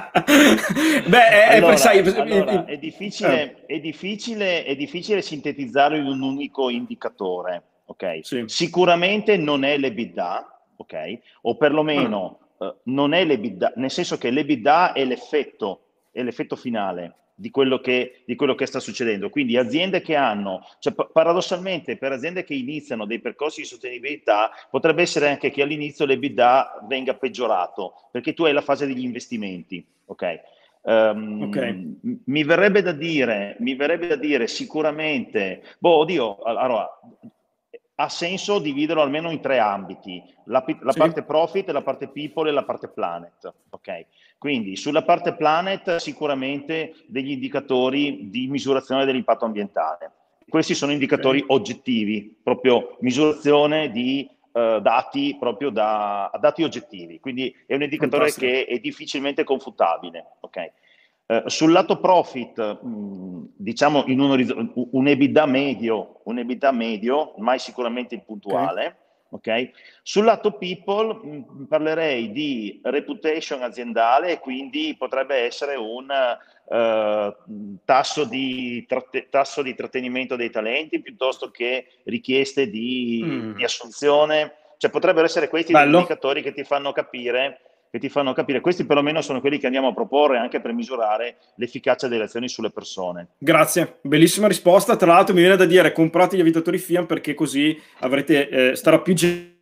[LAUGHS] Eh, è, difficile, eh. è, difficile, sintetizzarlo in un unico indicatore. Okay? Sì. Sicuramente non è l'EBITDA, okay? o perlomeno... Mm eh, non è l'EBITDA, nel senso che l'EBITDA è l'effetto, è l'effetto finale di quello, che, di quello che sta succedendo. Quindi aziende che hanno, cioè paradossalmente per aziende che iniziano dei percorsi di sostenibilità, potrebbe essere anche che all'inizio l'EBITDA venga peggiorato, perché tu hai la fase degli investimenti, ok? Um, okay. mi, verrebbe da dire, mi verrebbe da dire sicuramente, boh, oddio, allora ha senso dividerlo almeno in tre ambiti, la, la sì. parte profit, la parte people e la parte planet. Okay? Quindi sulla parte planet sicuramente degli indicatori di misurazione dell'impatto ambientale. Questi sono indicatori okay. oggettivi, proprio misurazione di eh, dati, proprio da dati oggettivi, quindi è un indicatore Fantastico. che è difficilmente confutabile. Okay? Eh, sul lato profit, mm, diciamo in un, un, EBITDA medio, un EBITDA medio, mai sicuramente puntuale. Okay. okay? Sul lato people mm, parlerei di reputation aziendale quindi potrebbe essere un uh, tasso, di tratte- tasso, di trattenimento dei talenti piuttosto che richieste di, mm. di assunzione. Cioè potrebbero essere questi Bello. gli indicatori che ti fanno capire che ti fanno capire, questi perlomeno sono quelli che andiamo a proporre anche per misurare l'efficacia delle azioni sulle persone. Grazie, bellissima risposta, tra l'altro mi viene da dire comprate gli avvitatori FIAM perché così avrete, eh, starà più gente.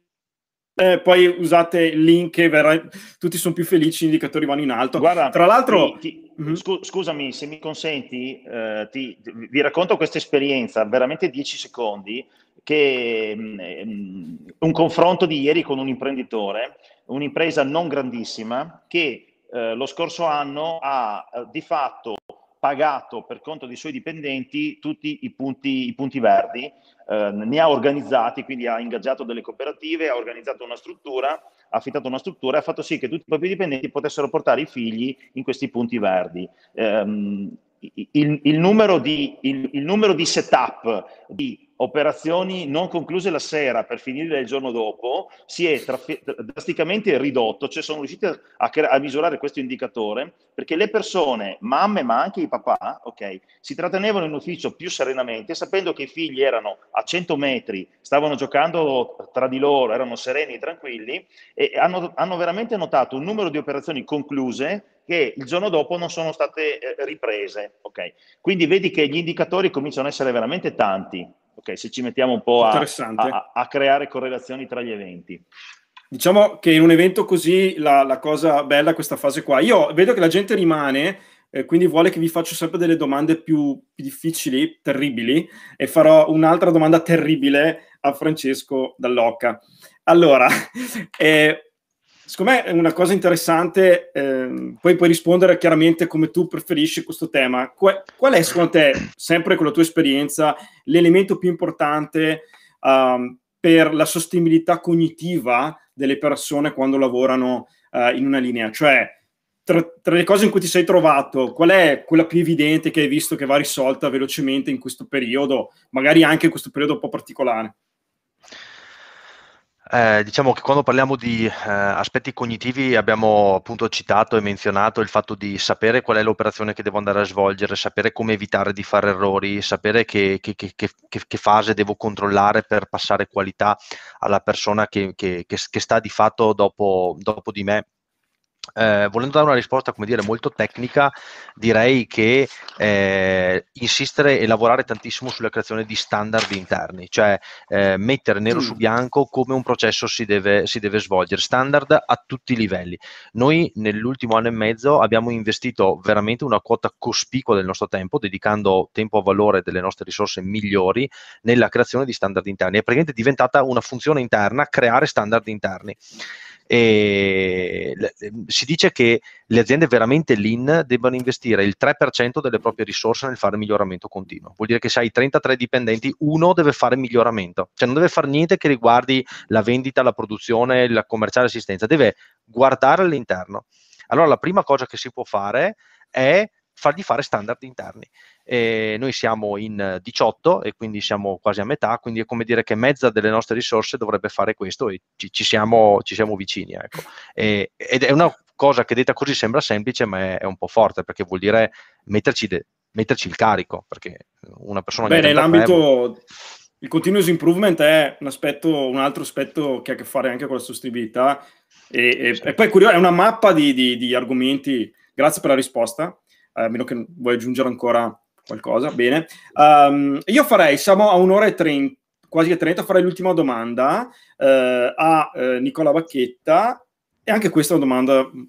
eh, poi usate il link e verrà... tutti sono più felici, gli indicatori vanno in alto. Guarda, Tra l'altro, ti, ti, mm-hmm. scu- scusami se mi consenti, eh, ti, vi racconto questa esperienza, veramente 10 secondi, che mh, mm, mh, mm, un confronto di ieri con un imprenditore un'impresa non grandissima che eh, lo scorso anno ha eh, di fatto pagato per conto dei suoi dipendenti tutti i punti, i punti verdi, eh, ne ha organizzati, quindi ha ingaggiato delle cooperative, ha organizzato una struttura, ha affittato una struttura e ha fatto sì che tutti i propri dipendenti potessero portare i figli in questi punti verdi. Ehm, il, il, numero di, il, il numero di setup di operazioni non concluse la sera per finire il giorno dopo, si è traf- drasticamente ridotto, cioè sono riusciti a, cre- a, misurare questo indicatore perché le persone, mamme ma anche i papà, okay, si trattenevano in ufficio più serenamente sapendo che i figli erano a 100 metri, stavano giocando tra di loro, erano sereni e tranquilli e hanno, hanno veramente notato un numero di operazioni concluse che il giorno dopo non sono state eh, riprese. Okay? Quindi vedi che gli indicatori cominciano a essere veramente tanti ok, se ci mettiamo un po' a, a, a, creare correlazioni tra gli eventi. Diciamo che in un evento così la, la cosa bella è questa fase qua. Io vedo che la gente rimane, eh, quindi vuole che vi faccio sempre delle domande più, più difficili, terribili, e farò un'altra domanda terribile a Francesco Dall'Occa. Allora, [LAUGHS] eh, Secondo me è una cosa interessante, ehm, poi puoi rispondere chiaramente come tu preferisci questo tema. Qu- qual è secondo te, sempre con la tua esperienza, l'elemento più importante um, per la sostenibilità cognitiva delle persone quando lavorano uh, in una linea? Cioè, tra, tra, le cose in cui ti sei trovato, qual è quella più evidente che hai visto che va risolta velocemente in questo periodo, magari anche in questo periodo un po' particolare? Eh, diciamo che quando parliamo di eh, aspetti cognitivi abbiamo appunto citato e menzionato il fatto di sapere qual è l'operazione che devo andare a svolgere, sapere come evitare di fare errori, sapere che, che, che, che fase devo controllare per passare qualità alla persona che, sta di fatto dopo, dopo di me eh, volendo dare una risposta come dire, molto tecnica, direi che eh, insistere e lavorare tantissimo sulla creazione di standard interni, cioè eh, mettere nero mm. su bianco come un processo si deve, si deve, svolgere, standard a tutti i livelli. Noi nell'ultimo anno e mezzo abbiamo investito veramente una quota cospicua del nostro tempo, dedicando tempo a valore delle nostre risorse migliori nella creazione di standard interni. È praticamente diventata una funzione interna creare standard interni. E si dice che le aziende veramente lean debbano investire il 3% delle proprie risorse nel fare miglioramento continuo. Vuol dire che se hai 33 dipendenti, uno deve fare miglioramento, cioè non deve fare niente che riguardi la vendita, la produzione, la commerciale assistenza, deve guardare all'interno. Allora la prima cosa che si può fare è fargli fare standard interni. E noi siamo in 18 e quindi siamo quasi a metà, quindi è come dire che mezza delle nostre risorse dovrebbe fare questo e ci, ci, siamo, ci siamo, vicini. Ecco. E, ed è una cosa che detta così sembra semplice, ma è, è un po' forte perché vuol dire metterci, de, metterci il carico, perché una persona... Beh, nell'ambito... Il continuous improvement è un, aspetto, un, altro aspetto che ha a che fare anche con la sostenibilità e, e, sì. e poi è curioso, è una mappa di, di, di argomenti. Grazie per la risposta eh, a meno che vuoi aggiungere ancora qualcosa, bene. Um, io farei, siamo a un'ora e trenta, quasi a 30, farei l'ultima domanda eh, a eh, Nicola Bacchetta, e anche questa è una domanda mm,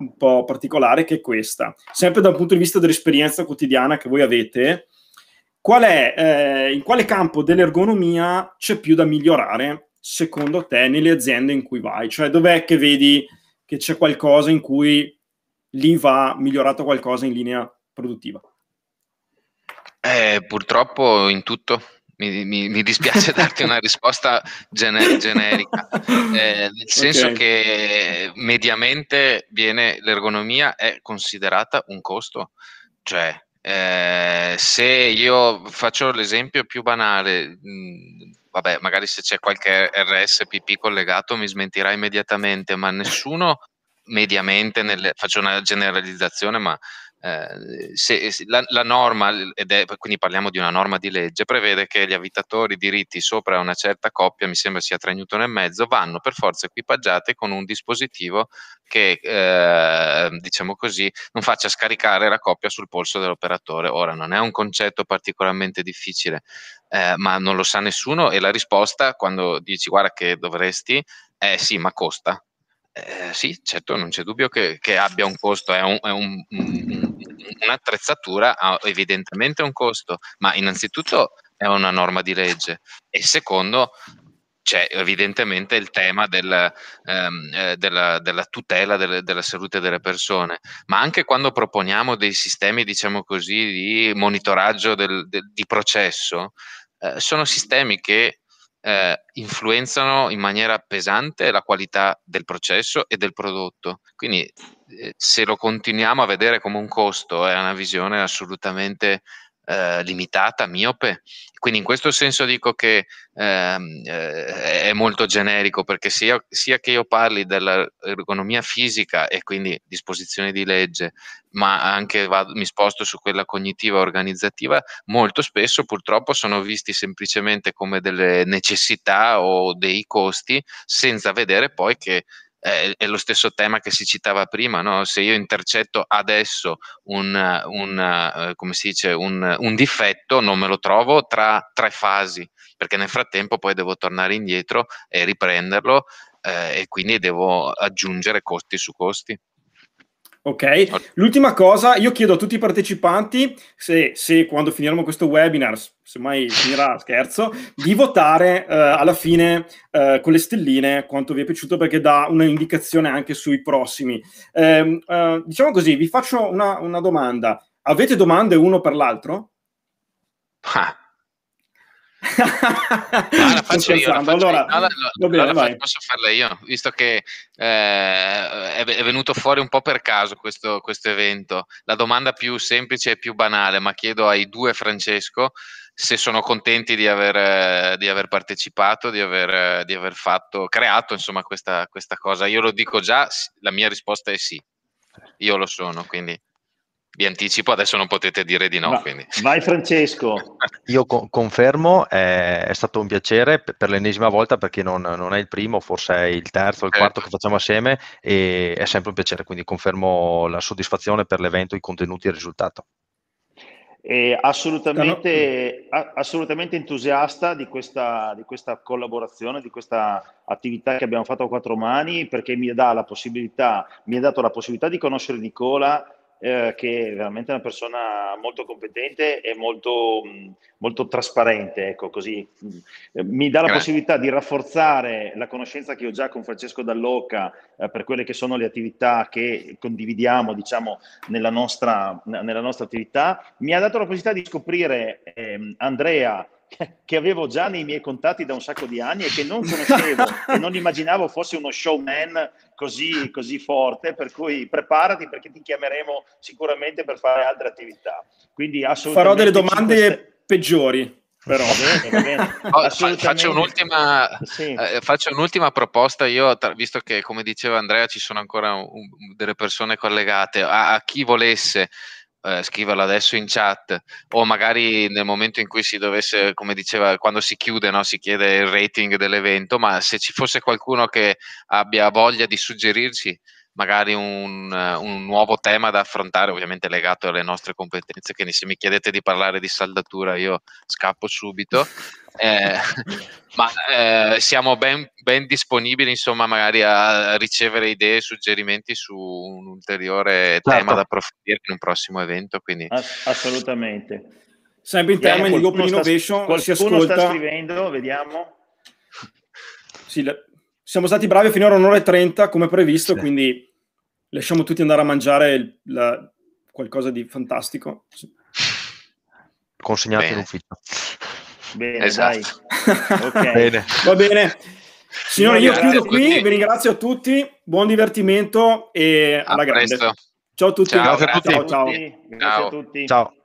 un po' particolare, che è questa. Sempre dal punto di vista dell'esperienza quotidiana che voi avete, qual è, eh, in quale campo dell'ergonomia c'è più da migliorare, secondo te, nelle aziende in cui vai? Cioè, dov'è che vedi che c'è qualcosa in cui lì va migliorato qualcosa in linea produttiva. Eh, purtroppo in tutto. Mi, mi, mi dispiace [LAUGHS] darti una risposta gener- generica, [LAUGHS] eh, nel senso okay. che mediamente viene, l'ergonomia è considerata un costo, cioè eh, se io faccio l'esempio più banale, mh, mm, vabbè, magari se c'è qualche RSPP collegato mi smentirà immediatamente, ma nessuno mediamente, nel, faccio una generalizzazione, ma eh, se, la, la, norma, ed è, quindi parliamo di una norma di legge, prevede che gli abitatori diritti sopra una certa coppia, mi sembra sia 3 newton e mezzo, vanno per forza equipaggiate con un dispositivo che, eh, diciamo così, non faccia scaricare la coppia sul polso dell'operatore. Ora, non è un concetto particolarmente difficile, eh, ma non lo sa nessuno e la risposta quando dici guarda che dovresti è sì, ma costa eh, sì, certo, non c'è dubbio che, che abbia un costo, è, un, è un, un'attrezzatura, ha evidentemente un costo, ma innanzitutto è una norma di legge e secondo c'è evidentemente il tema del, ehm, eh, della, della, tutela delle, della salute delle persone, ma anche quando proponiamo dei sistemi, diciamo così, di monitoraggio del, de, di processo, eh, sono sistemi che eh, influenzano in maniera pesante la qualità del processo e del prodotto. Quindi eh, se lo continuiamo a vedere come un costo è una visione assolutamente eh, limitata, miope. Quindi in questo senso dico che ehm, eh, è molto generico perché sia, sia che io parli dell'ergonomia fisica e quindi disposizione di legge, ma anche vado, mi sposto su quella cognitiva organizzativa, molto spesso purtroppo sono visti semplicemente come delle necessità o dei costi senza vedere poi che è, è, lo stesso tema che si citava prima, no? se io intercetto adesso un, un, eh, dice, un, un, difetto non me lo trovo tra tre fasi, perché nel frattempo poi devo tornare indietro e riprenderlo eh, e quindi devo aggiungere costi su costi. Ok? L'ultima cosa, io chiedo a tutti i partecipanti se, se quando finiremo questo webinar, se mai finirà [LAUGHS] scherzo, di votare eh, alla fine eh, con le stelline quanto vi è piaciuto perché dà un'indicazione anche sui prossimi. Ehm, eh, diciamo così, vi faccio una, una, domanda. Avete domande uno per l'altro? Ah. No, la faccio io. posso farla io, visto che eh, è, è, venuto fuori un po' per caso questo, questo evento. La domanda più semplice e più banale, ma chiedo ai due Francesco se sono contenti di aver, di aver partecipato, di aver, di aver, fatto, creato insomma questa, questa cosa. Io lo dico già, la mia risposta è sì. Io lo sono, quindi vi anticipo, adesso non potete dire di no. Va, vai Francesco. [LAUGHS] Io co- confermo, eh, è stato un piacere per, per l'ennesima volta perché non, non, è il primo, forse è il terzo il quarto eh. che facciamo assieme e è sempre un piacere, quindi confermo la soddisfazione per l'evento, i contenuti e il risultato. E assolutamente, a- assolutamente, entusiasta di questa, di questa collaborazione, di questa attività che abbiamo fatto a quattro mani perché mi, dà la possibilità, mi ha dato la possibilità di conoscere Nicola eh, che è veramente una persona molto competente e molto, mm, molto trasparente, ecco, così mm. mi dà la eh possibilità di rafforzare la conoscenza che ho già con Francesco Dall'Oca eh, per quelle che sono le attività che condividiamo, diciamo, nella nostra, nella nostra attività. Mi ha dato la possibilità di scoprire eh, Andrea che avevo già nei miei contatti da un sacco di anni e che non conoscevo [LAUGHS] e non immaginavo fosse uno showman così, così forte, per cui preparati perché ti chiameremo sicuramente per fare altre attività. Quindi Farò delle domande queste... peggiori. Però, va bene, va bene. [LAUGHS] Oh, faccio, un'ultima, sì. eh, faccio, un'ultima, proposta. Io, visto che, come diceva Andrea, ci sono ancora un, delle persone collegate, a, a chi volesse eh, scriverlo adesso in chat o magari nel momento in cui si dovesse, come diceva, quando si chiude, no, si chiede il rating dell'evento, ma se ci fosse qualcuno che abbia voglia di suggerirci magari un, un, nuovo tema da affrontare, ovviamente legato alle nostre competenze, quindi se mi chiedete di parlare di saldatura io scappo subito, [LAUGHS] eh, ma eh, siamo ben, ben, disponibili insomma magari a ricevere idee e suggerimenti su un ulteriore certo. tema da approfondire in un prossimo evento. Quindi... Ass- assolutamente. Sempre in termini di open innovation, qualcuno si ascolta... sta scrivendo, vediamo. Sì, siamo stati bravi finora un'ora e trenta come previsto, sì. quindi lasciamo tutti andare a mangiare il, la, qualcosa di fantastico. Sì. Consegnato bene. in ufficio. Bene, esatto. okay. [LAUGHS] bene. Va bene. Signore, io chiudo qui, vi ringrazio a tutti, buon divertimento e alla a grande. Presto. Ciao a tutti. Ciao, grazie, a tutti. Ciao. Ciao. Grazie a tutti. Ciao.